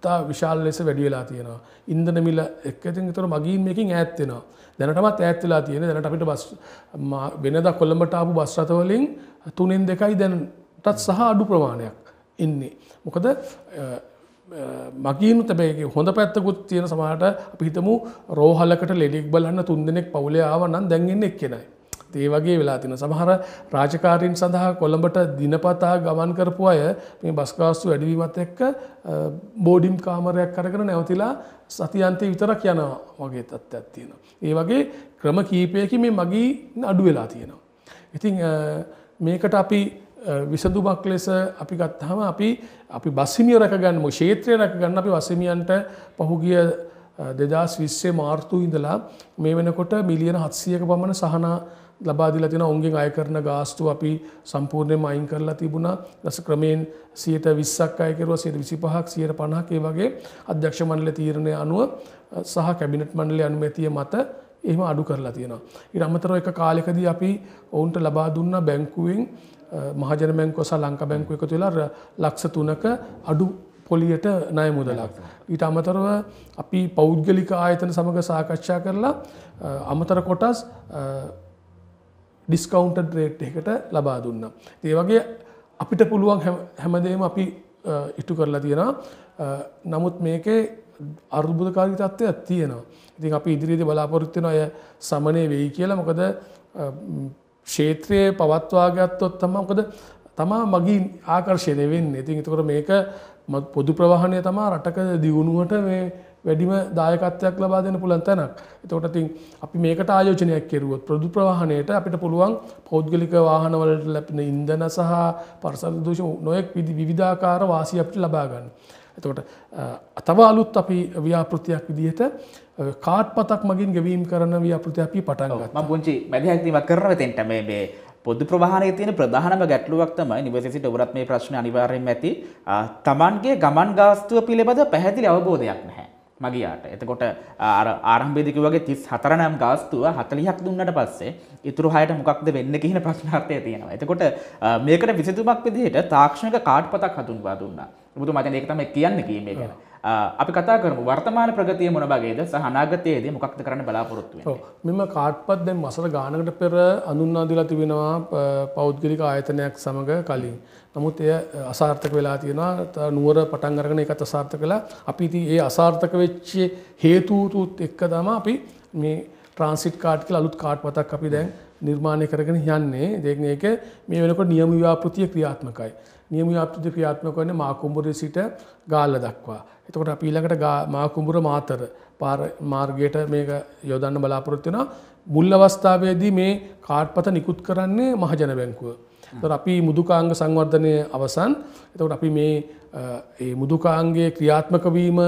ඉතා විශාල් ලෙස වැඩි වෙලා තියෙනවා. ඉන්දන මිල එක්ක ඉතින් ඒතර මගින් මේකෙන් ඈත් වෙනවා. දැනටමත් ඈත් වෙලා තියෙන. දැනට අපිට බස් වෙනදා කොළඹට ආපු බස් රථ වලින් 3න් 2යි දැනටත් සහ අඩු ප්‍රමාණයක් ඉන්නේ. මොකද මගින් තැබේ හොඳ පැත්තකුත් තියෙන සමහරට අපි හිතමු රෝහලකට ලෙඩෙක් බලන්න තුන් දෙනෙක් පවුලේ ආව නම් දැන් එන්නේ එක්කෙනයි. ඒ වගේ වෙලා තින සමහර රාජකාරීන් සඳහා කොළඹට දිනපතා ගමන් කරපු අය මේ බස්කාස්තු වැඩවීමත් එක්ක බෝඩිම් කාමරයක් කරගෙන නැවතිලා සතියන්තය විතරක් යනවා වගේ තත් ඇත්තියෙන. ඒ වගේ ක්‍රම කීපයකි මේ මගේ අඩු වෙලා තියෙනවා. ඉතිං මේකට අපි විසඳුමක් ලෙස අපි ගත්තහම අපි අපි බස්සිමිය රැකගන්න ශේත්‍රය රැකගන්න අපි වසමියන්ට පහුගිය දෙදස් විස්සේ මාර්තු ඉඳලා මේ වෙනකොට මිලියන හත්සියක පමණ සහනා ලබාදිලා තින ඔුන්ගෙන් අය කරන ගාස්තු අපි සම්පූර්ණයම අයින් කරලා තිබුණා දස ක්‍රමයෙන් සියයට විස්සක් අයකරුව සියට විසි පහක් සියයට පණහකේ වගේ අධ්‍යක්ෂ මණල තීරණය අනුව සහ කැබිනට් මණඩලි අනුමැතිය මත එහම අඩු කරලා තියෙනවා. ඉර අමතර එක කාලෙකදී අපි ඔවුන්ට ලබා දුන්න බැංකුවෙන් මහජන බැංකෝ සහ ලංකා බැංකුව එකතු වෙලා ලක්ෂ තුනක අඩු පොලියට ණය මුදලක්. ඊට අමතරව අපි පෞද්ගලික ආයතන සමඟ සාකච්ඡා කරලා අමතර කොටස් ඩිස්කවන්ට රේට් එකට ලබා දුන්න. ඒ වගේ අපිට පුළුවන් හැමදේම අපි ඉටු කරලා තියෙනවා නමුත් මේකේ අර්බුදකාරී තත්ත්වයක් තියෙනවා. ඉතින් අපි ඉදිරියේද බලාපොරොත්තුන අය සමනය වෙයි කියලා මොකද ක්ෂේත්‍රයේ පවත්වාගත්තොත් තම මොකද තමා මගින් ආකර්ශණය වෙන්න ඉතින් එතකොට මේක පොදු ප්‍රවාහණය තමා රටක දියුණුවට මේ වැඩිම දායකත්වයක් ලබා දෙන්න පුළන් තැනක් එතකොට තින් අපි මේකට ආයෝජනයක් කෙරුවොත් ප්‍රදු ප්‍රවාහණයට අපිට පුළුවන් පෞද්ගලික වාහනවලට ලැබෙන ඉන්දන සහ පරසල් දූෂ නොයෙක් විදි විධාකාර වාසි අපිට ලබාගන්න එතකොට අතව අලුත් අපි ව්‍යාපෘතියක් විදිහට කාට් පතක් මගින් ගැවීම් කරන ව්‍යාපෘති අපි පටන්ගත් පුංචි මැදිහැක්තිීමක් කරනවතෙන්ට මේ පොදු ප්‍රවාහණය තියෙන ප්‍රධානම ගැටලුවක් තමයි නිවසසිට ඔබරත් මේ ප්‍රශ්න අනිවාර්යෙන් ඇති තමන්ගේ ගමන් ගාස්තුව පිළිබඳ පැහැදිලි අවබෝධයක් නැහැ. මගේයාට එතකොට ආරම්භේදික වගේ තිස් හතරනම් ගාස්තුව හතලියක් දුන්නට පස්සේ ඉතුරු හයට මොකක්ද වෙන්න කියන ප්‍රශ්නාර්ථය තියෙනවා. එතකොට මේකට විසතුමක් විදිහට තාක්ෂණක කාඩ් පතක් හඳුන්වා දුන්නා. ඔබතුමා දැන් ඒක තමයි කියන්නේ කීමේ ගැන. අපි කතා කරම වර්තමාන ප්‍රගතිය මොනබගේද සහනාගතයේද මොක්ද කරන බලාපොරොත්තුව මෙම කාට්පත් දැන් මසර ගානකට පෙර අඳුන්නාදිලා තිබෙනවා පෞද්ගලික ආයතනයක් සමඟ කලින්. නමුත් එය අසාර්ථක වෙලා තියෙනවා නුවර පටන් අරගෙන එකත් අසාර්ථක කලා අපි ඉති ඒ අසාර්ථක වෙච්චේ හේතුතුත් එක්ක දම අපි මේ ට්‍රන්සිට් කාඩ් කියලා අලුත් කාඩ් පතක් අපි දැන් නිර්මාණය කරගෙන යන්නේ දෙන එක මේ වෙනකොට නියම ව්‍යාපෘතිය ක්‍රියාත්මකයි. නියම ව්‍යාපෘතිය ක්‍රියාත්මක වෙන්නේ මා කුඹුරේ සිට ගාල්ල දක්වා. එතකොට අපි ඊළඟට මා කුඹුර මාතර පාර මාර්ගයට මේක යොදන්න බලාපොරොත්තු වෙනවා. මුල් අවස්ථාවේදී මේ කාඩ්පත නිකුත් කරන්නේ මහජන බැංකුව. තොර අපි මුදුකාංග සංවර්ධනය අවසන් එතකට අපි මේ මුදුකාන්ගේ ක්‍රියාත්මකවීම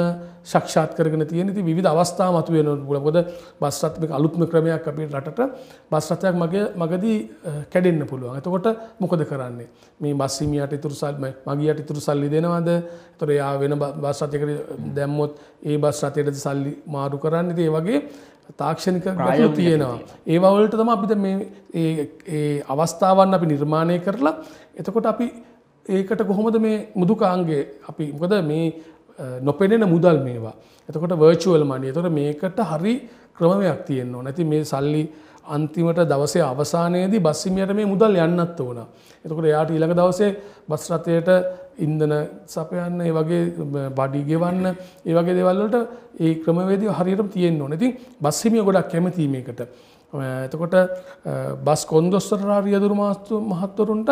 ශක්ෂාත් කරන තියෙන ති විධ අවස්ථා මතුවෙන ගොලකොද බස්රත්මක අලුත්ම ක්‍රමයක් අපේ රටට බස්රථයක් මගේ මගදී කැඩෙන්න්න පුළුවන් එතකොට මොකද කරන්නේ මේ බස්සිමියට ඉතුරසල්ම මගේයට ඉතුරු සල්ලි දෙනවාද තොර යා වෙන බස්රථයකට දැම්මොත් ඒ බස් රථයට සල්ලි මාරු කරන්න ඒ වගේ තාක්ෂණික ගැටලු තියෙනවා. ඒවා වලට තමයි අපිට මේ ඒ අවස්ථාවන් අපි නිර්මාණය කරලා එතකොට අපි ඒකට කොහොමද මේ මුදුකාංගේ අපි මොකද මේ නොපෙනෙන මුදල් මේවා. එතකොට වර්චුවල් මනි. එතකොට මේකට හරි ක්‍රමයක් තියෙන්න ඕන. නැති මේ සල්ලි අන්තිමට දවසේ අවසානයේදී බස්සිමියට මේ මුදල් යන්නත් ඕන. එතකොට එයාට ඊළඟ දවසේ බස් රථයට ඉන්දන සපයන්න ඒ වගේ බඩි ගෙවන්න ඒ වගේ දේවල්වලට ඒ ක්‍රමවේදය හරියට තියෙන්න ඕනේ. ඉතින් බස් හිමියෝ ගොඩක් කැමතියි මේකට. එතකොට බස් කොන්දොස්තරා රියදුරු මාස්තු මහත්වරුන්ටත්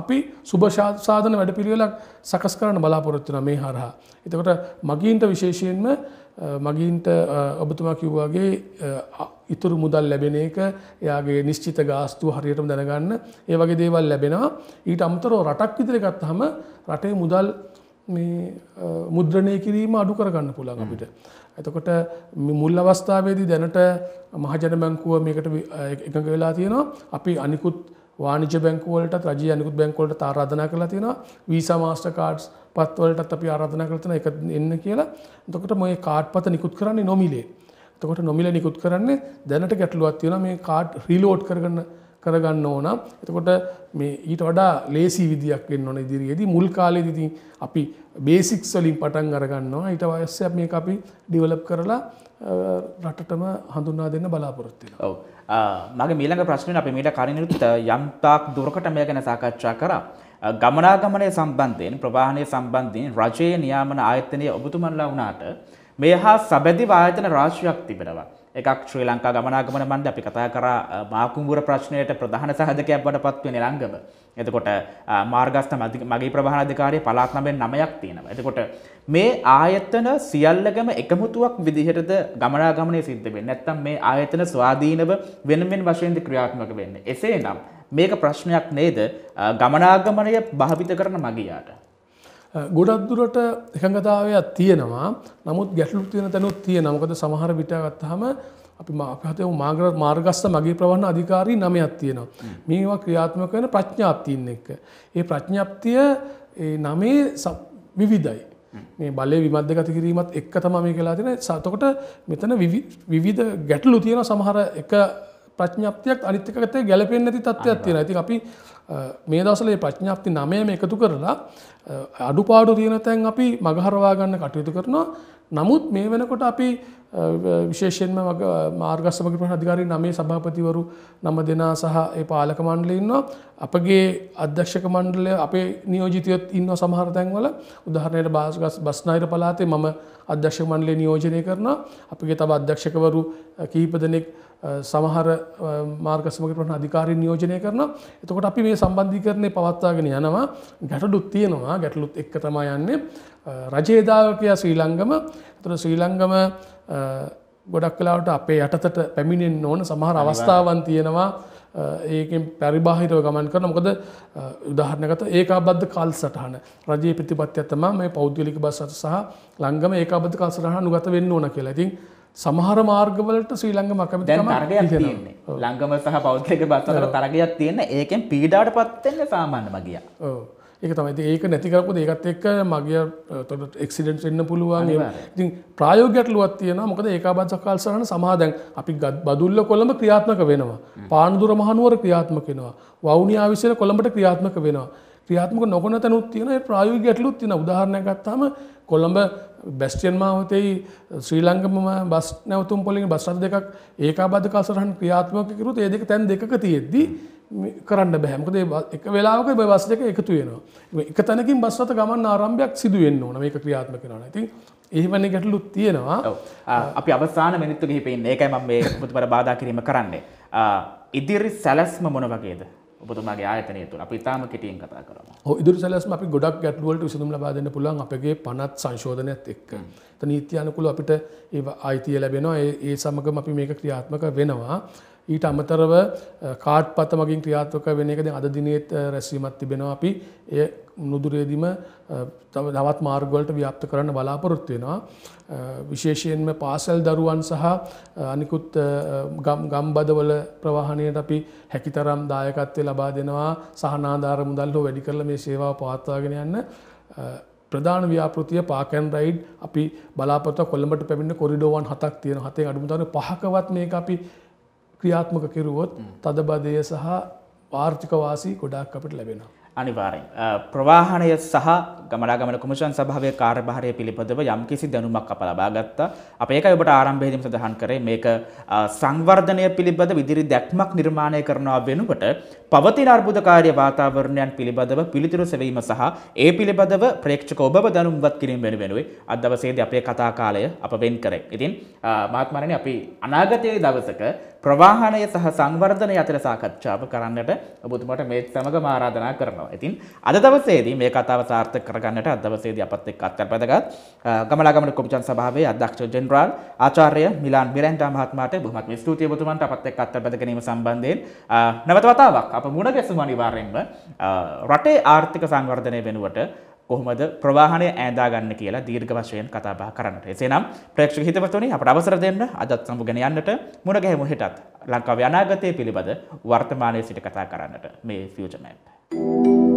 අපි සුභසාධන වැඩ පිළිවෙලක් සකස් කරන්න බලාපොරොත්තුන මේ හරහා. එතකොට මගීන්ට විශේෂයෙන්ම මගීන්ට ඔබතුමා කිව්වාගේ ඉතුරු මුදල් ලැබෙන එක එයාගේ නිශ්චිත ගාස්තු හරියටම දැනගන්න ඒ වගේ දේවල් ලැබෙනවා ඊට අමතරෝ රටක් විදිරගත් හම රටේ මුදල් මේ මුද්‍රණය කිරීම අඩු කරගන්න පුළන් අපිට. ඇතකොට මුල් අවස්ථාවේදී දැනට මහජන බැංකුව මේකට එකඟ වෙලා තියෙනවා අපි අනිකුත් වානිජ බැංකුවලට රජ අනිකුත් බැංකුවලට තාරාධන කලා තියෙන වීසා මාස්ට කාඩ්ස් පත්වලටත් අපි ආරාධන කරතන එක එන්න කියලා එතකොට මේ කාඩ් පත නිකුත් කරන්නේ නොමිලේ. එතකොට නොමිල නිකුත් කරන්නේ දැනට ගැටලුවත් තියෙන මේ කාඩ් රිලෝඩ් කරගන්න කරගන්න ඕන එතකොට මේ ඊට වඩා ලේසි විදියක් වෙන්න ඕන ඉදිරියේදී මුල් කාලෙදිදී අපි බේසික්ස් වලින් පටන් අරගන්නවා ඊට වයස්සේ මේක අපි ඩිවලොප් කරලා රටටම හඳුන්වා දෙන්න බලාපොරොත්තු වෙනවා. ඔව්. මගේ ඊළඟ ප්‍රශ්නේ අපි මීට කලිනුත් යම් තාක් දුරකට මේ ගැන සාකච්ඡා කරා. ගමනාගමනය සම්බන්ධයෙන් ප්‍රවාහනය සම්බන්ධයෙන් රජයේ නියාමන ආයතනයේ ඔබතුමන්ලා වුණාට මේ හා සබැදි ආයතන රාශියක් තිබෙනවා. එකක් ශ්‍රී ලංකා ගමනාගමන මණ්ඩ අපි කතා කර මාකුම්ගුර ප්‍රශ්නයට ප්‍රධාන සහදකයක් බඩ පත්වෙන ලංඟම. එතකොට මාර්ගස්ත මගේ ප්‍රධානධකාරය පලාත්නබෙන් නමයක් තියෙනවා. එතකොට මේ ආයතන සියල්ලගම එකමුතුවක් විදිහටද ගමනාගමනය සිද්ධ වෙන්න නැත්තම් මේ ආයතන ස්වාධීනව වෙනමෙන් වශයෙන්ද ක්‍රියාත්මක වෙන්න. එසේ නම් මේක ප්‍රශ්නයක් නේද ගමනාගමනය භාවිත කරන මගියාට. ගොඩක්දුරට එකඟතාවයක් තියෙනවා නමුත් ගැටලු තියෙන තැනුත් තිය නමකද සමහර විටාගත්තහම අපි මාපහතව මාග්‍ර මාර්ගස්ස මගේ ප්‍රවන්න අධිකාරී නමයක් තියෙනවා. මේවා ක්‍රියාත්මක වෙන ප්‍රඥාප්තියන්න එක්ක. ඒ ප්‍රඥප්තිය නමේ විවිධයි. මේ බලය විමධ්‍ය ගත කිරීමත් එක්ක තම මේ කලා තින සතකොට මෙතන විවිධ ගැටලු තියෙන සමහර එක ප්‍රඥප්තියක් අනිත්‍යකතේ ගැලපෙන් නැති තත්වයක් තියෙන ඇති අපි මේ දවසලේ ප්‍රඥාප්ති නමයම එකතු කරලා අඩුපාඩු තියෙන තැන් අපි මගහරවා ගන්න කටයුතු කරනවා නමුත් මේ වෙනකොට අපි විශේෂයෙන්ම මාර්ගස්සමක ප්‍රහ අධිකාරී නමේ සභාපතිවරු නම දෙනා සහ ඒ පාලක මණ්ඩල ඉන්නවා අපගේ අධ්‍යක්ෂක මණ්ඩලය අපේ නියෝජිතයොත් ඉන්න සමහර තැන්වල උදාහරණයට බාස්ගස් බස්නායිර පලාතේ මම අධ්‍යක්ෂක මණ්ඩලේ නියෝජනය කරනවා අපගේ තව අධ්‍යක්ෂකවරු කීප දෙනෙක් සමහර මාර්ගසමකටන අධිකාරය නියෝජනය කරන එතකොට අපි මේ සම්බන්ධි කරණය පවත්වාගෙන යනවා ගැටලුත් තියෙනවා ගැටලුත් එක්ක තමා යන්නේ රජේදාවකයා ශ්‍රීලංගම තුර ශ්‍රීලංගම ගොඩක් කලාවට අපේ යටතට පැමිණෙන් ඕන සමහර අවස්ථාවන් තියෙනවා ඒකෙන් පැරිබාහිරව ගමන් කරන මොකද උදාහරණගත ඒකාබද්ධ කල් සටහන රජයේ ප්‍රතිපත්තියක් තමයි මේ පෞද්ගලික බස් සහ ලංගම ඒකාබද්ධ කල් සටහන නුගත වෙන්න ඕන කියලා. ඉතින් සමහර මාර්ගවලට ශ්‍රී ලංඟ මකම දැන් තරගයක් තියන්නේ ලංඟම සහ පෞද්ගක බත්තර තරගයක් තියන්න ඒකෙන් පීඩාට පත්වෙන්න සාමාන්‍ය මගිය ඒක තමයි ඒක නැතිකරපු ඒකත් එක්ක මගිය තොට එක්සිඩෙන්ට් වෙන්න පුළුවන් ති ප්‍රයෝගැටලුවත් තියෙන මොකද ඒකාබත් සකල්සරන සමාදැන් අපි ගත් බදුල්ල කොළඹ ක්‍රියාත්මක වෙනවා පානදුර මහනුවර ක්‍රියාත්මක වෙනවා වවුනියාවිශල කොළඹට ක්‍රියාත්මක වෙනවා ක්‍රියාත්මක නොකන තැනුත් තියෙන ප්‍රයෝග ගැටලුත් තින උදාහරණය ගත්තාම කොළඹ බැස්ටියන් මාවතෙයි ශ්‍රී ලංකම බස් නැවතුම් පොලින් බස්රත් දෙකක් ඒකාබද කසරහන් ක්‍රියාත්මකකරුත් ඒ දෙක තැන් දෙක තියෙද්දී කරන්න බැහැමකද එක වෙලාවක බස් දෙක එකතු වෙනවා එක තැනකින් බස්රත ගමන් ආරම්භයක් සිදුවෙන්න ඕන මේක ක්‍රියාත්මක කරන ඉතින් ඒවන ගැටලුත් තියෙනවා අපි අවසාන මිනිත්තු ගිහිපෙන් ඒකයි මම මේ මුතුමර බාධා කිරීම කරන්නේ ඉදිරි සැලැස්ම මොන වගේද ඔබතුමාගේ ආයතනය තුළ අපි ඉතාම කෙටියෙන් කතා කරමු. ඉදිරි සැලැස්ම අපි ගොඩක් ගැටලුවලට විසඳුම් ලබා දෙන්න පුළුවන් අපගේ පනත් සංශෝධනයත් එක්ක. එතන නීති අනුකූලව අපිට ඒ අයිතිය ලැබෙනවා. ඒ සමගම අපි මේක ක්‍රියාත්මක වෙනවා. ඊට අමතරව කාඩ් පත මගින් ක්‍රියාත්මක වෙන එකද අද දිනේත් රැස්වීමක් තිබෙනවා අපි. ඒ නුදුරේදිම තම දවත් මාර්ගවලට ව්‍යාප්ත කරන්න බලාපොරොත්තු වෙනවා. විශේෂයෙන්ම පාසල් දරුවන් සහ අනිකුත් ගම්බදවල ප්‍රවාහණයට අපි හැකිතරම් දායකත්වය ලබා දෙනවා සහනාධාර මුදල්ලෝ වැඩි කරල මේ සේවා පවත්වාගෙන යන්න ප්‍රධාන ව්‍යාපෘතිය පාකන් රයිඩ් අපි බලාපොත කොළඹට පැමිණ කොරිඩෝවන් හතක් තියෙන හතේ අඩුමුදන පහකවත් මේ අපි ක්‍රියාත්මක කිරුවොත් තදබදය සහ ආර්ථිකවාසී ගොඩක් අපට ලැබෙනවා. අනිවාරෙන්. ප්‍රවාහණය සහ ගමරාගම කොමිෂන් සභාවේ කාර්භාරය පිළිබඳව යම් කිසි දැනුමක් අප ලබාගත්ත අප ඒක ඔබට ආරම්භයදීම සඳහන් කරේ මේක සංවර්ධනය පිළිබඳ විදිරි දැක්මක් නිර්මාණය කරනවා වෙනුවට පවතින අර්බුදකාරය වාතාවරණයන් පිළිබඳව පිළිතුරු සැවීම සහ ඒ පිළිබඳව ප්‍රේක්ෂක ඔබ දැනුම්වත් කිරීම වෙන වෙනුවේ අදවසේද අපේ කතා කාලය අප වෙන් කරේ. ඉතින් මාත්මරණ අපි අනාගතයේ දවසක ප්‍රවාහනය සහ සංවර්ධනය අතර සාකච්ඡාව කරන්නට ඔබතුමාට මේ සමගම ආරාධනා කරනවා. ඉතින් අද දවසේදී මේ කතාව සාර්ථක කරගන්නට අද දවසේදී අපත් එක්ක අත්පැදගත් ගමලාගමන කොමිෂන් සභාවේ අධ්‍යක්ෂ ජෙනරාල් ආචාර්ය මිලාන් බිරෙන්ටා මහත්මයාට බොහොමත්ම ස්තුතියි ඔබතුමන්ට අපත් එක්ක අත්පැද ගැනීම සම්බන්ධයෙන් නැවත වතාවක් අප මුණ ගැසුම අනිවාර්යෙන්ම රටේ ආර්ථික සංවර්ධනය වෙනුවට කොහොමද ප්‍රවාහණය ඇඳාගන්න කියලා දීර්ඝ වශයෙන් කතා බහ කරන්නට. එසේනම් ප්‍රේක්ෂක හිතවතුනි අපට අවසර දෙන්න අදත් සමුගෙන යන්නට මුණ ගැහෙමු හෙටත් ලංකාවේ අනාගතය පිළිබඳ වර්තමානයේ සිට කතා කරන්නට මේ ෆියුචර් මැප්. Thank you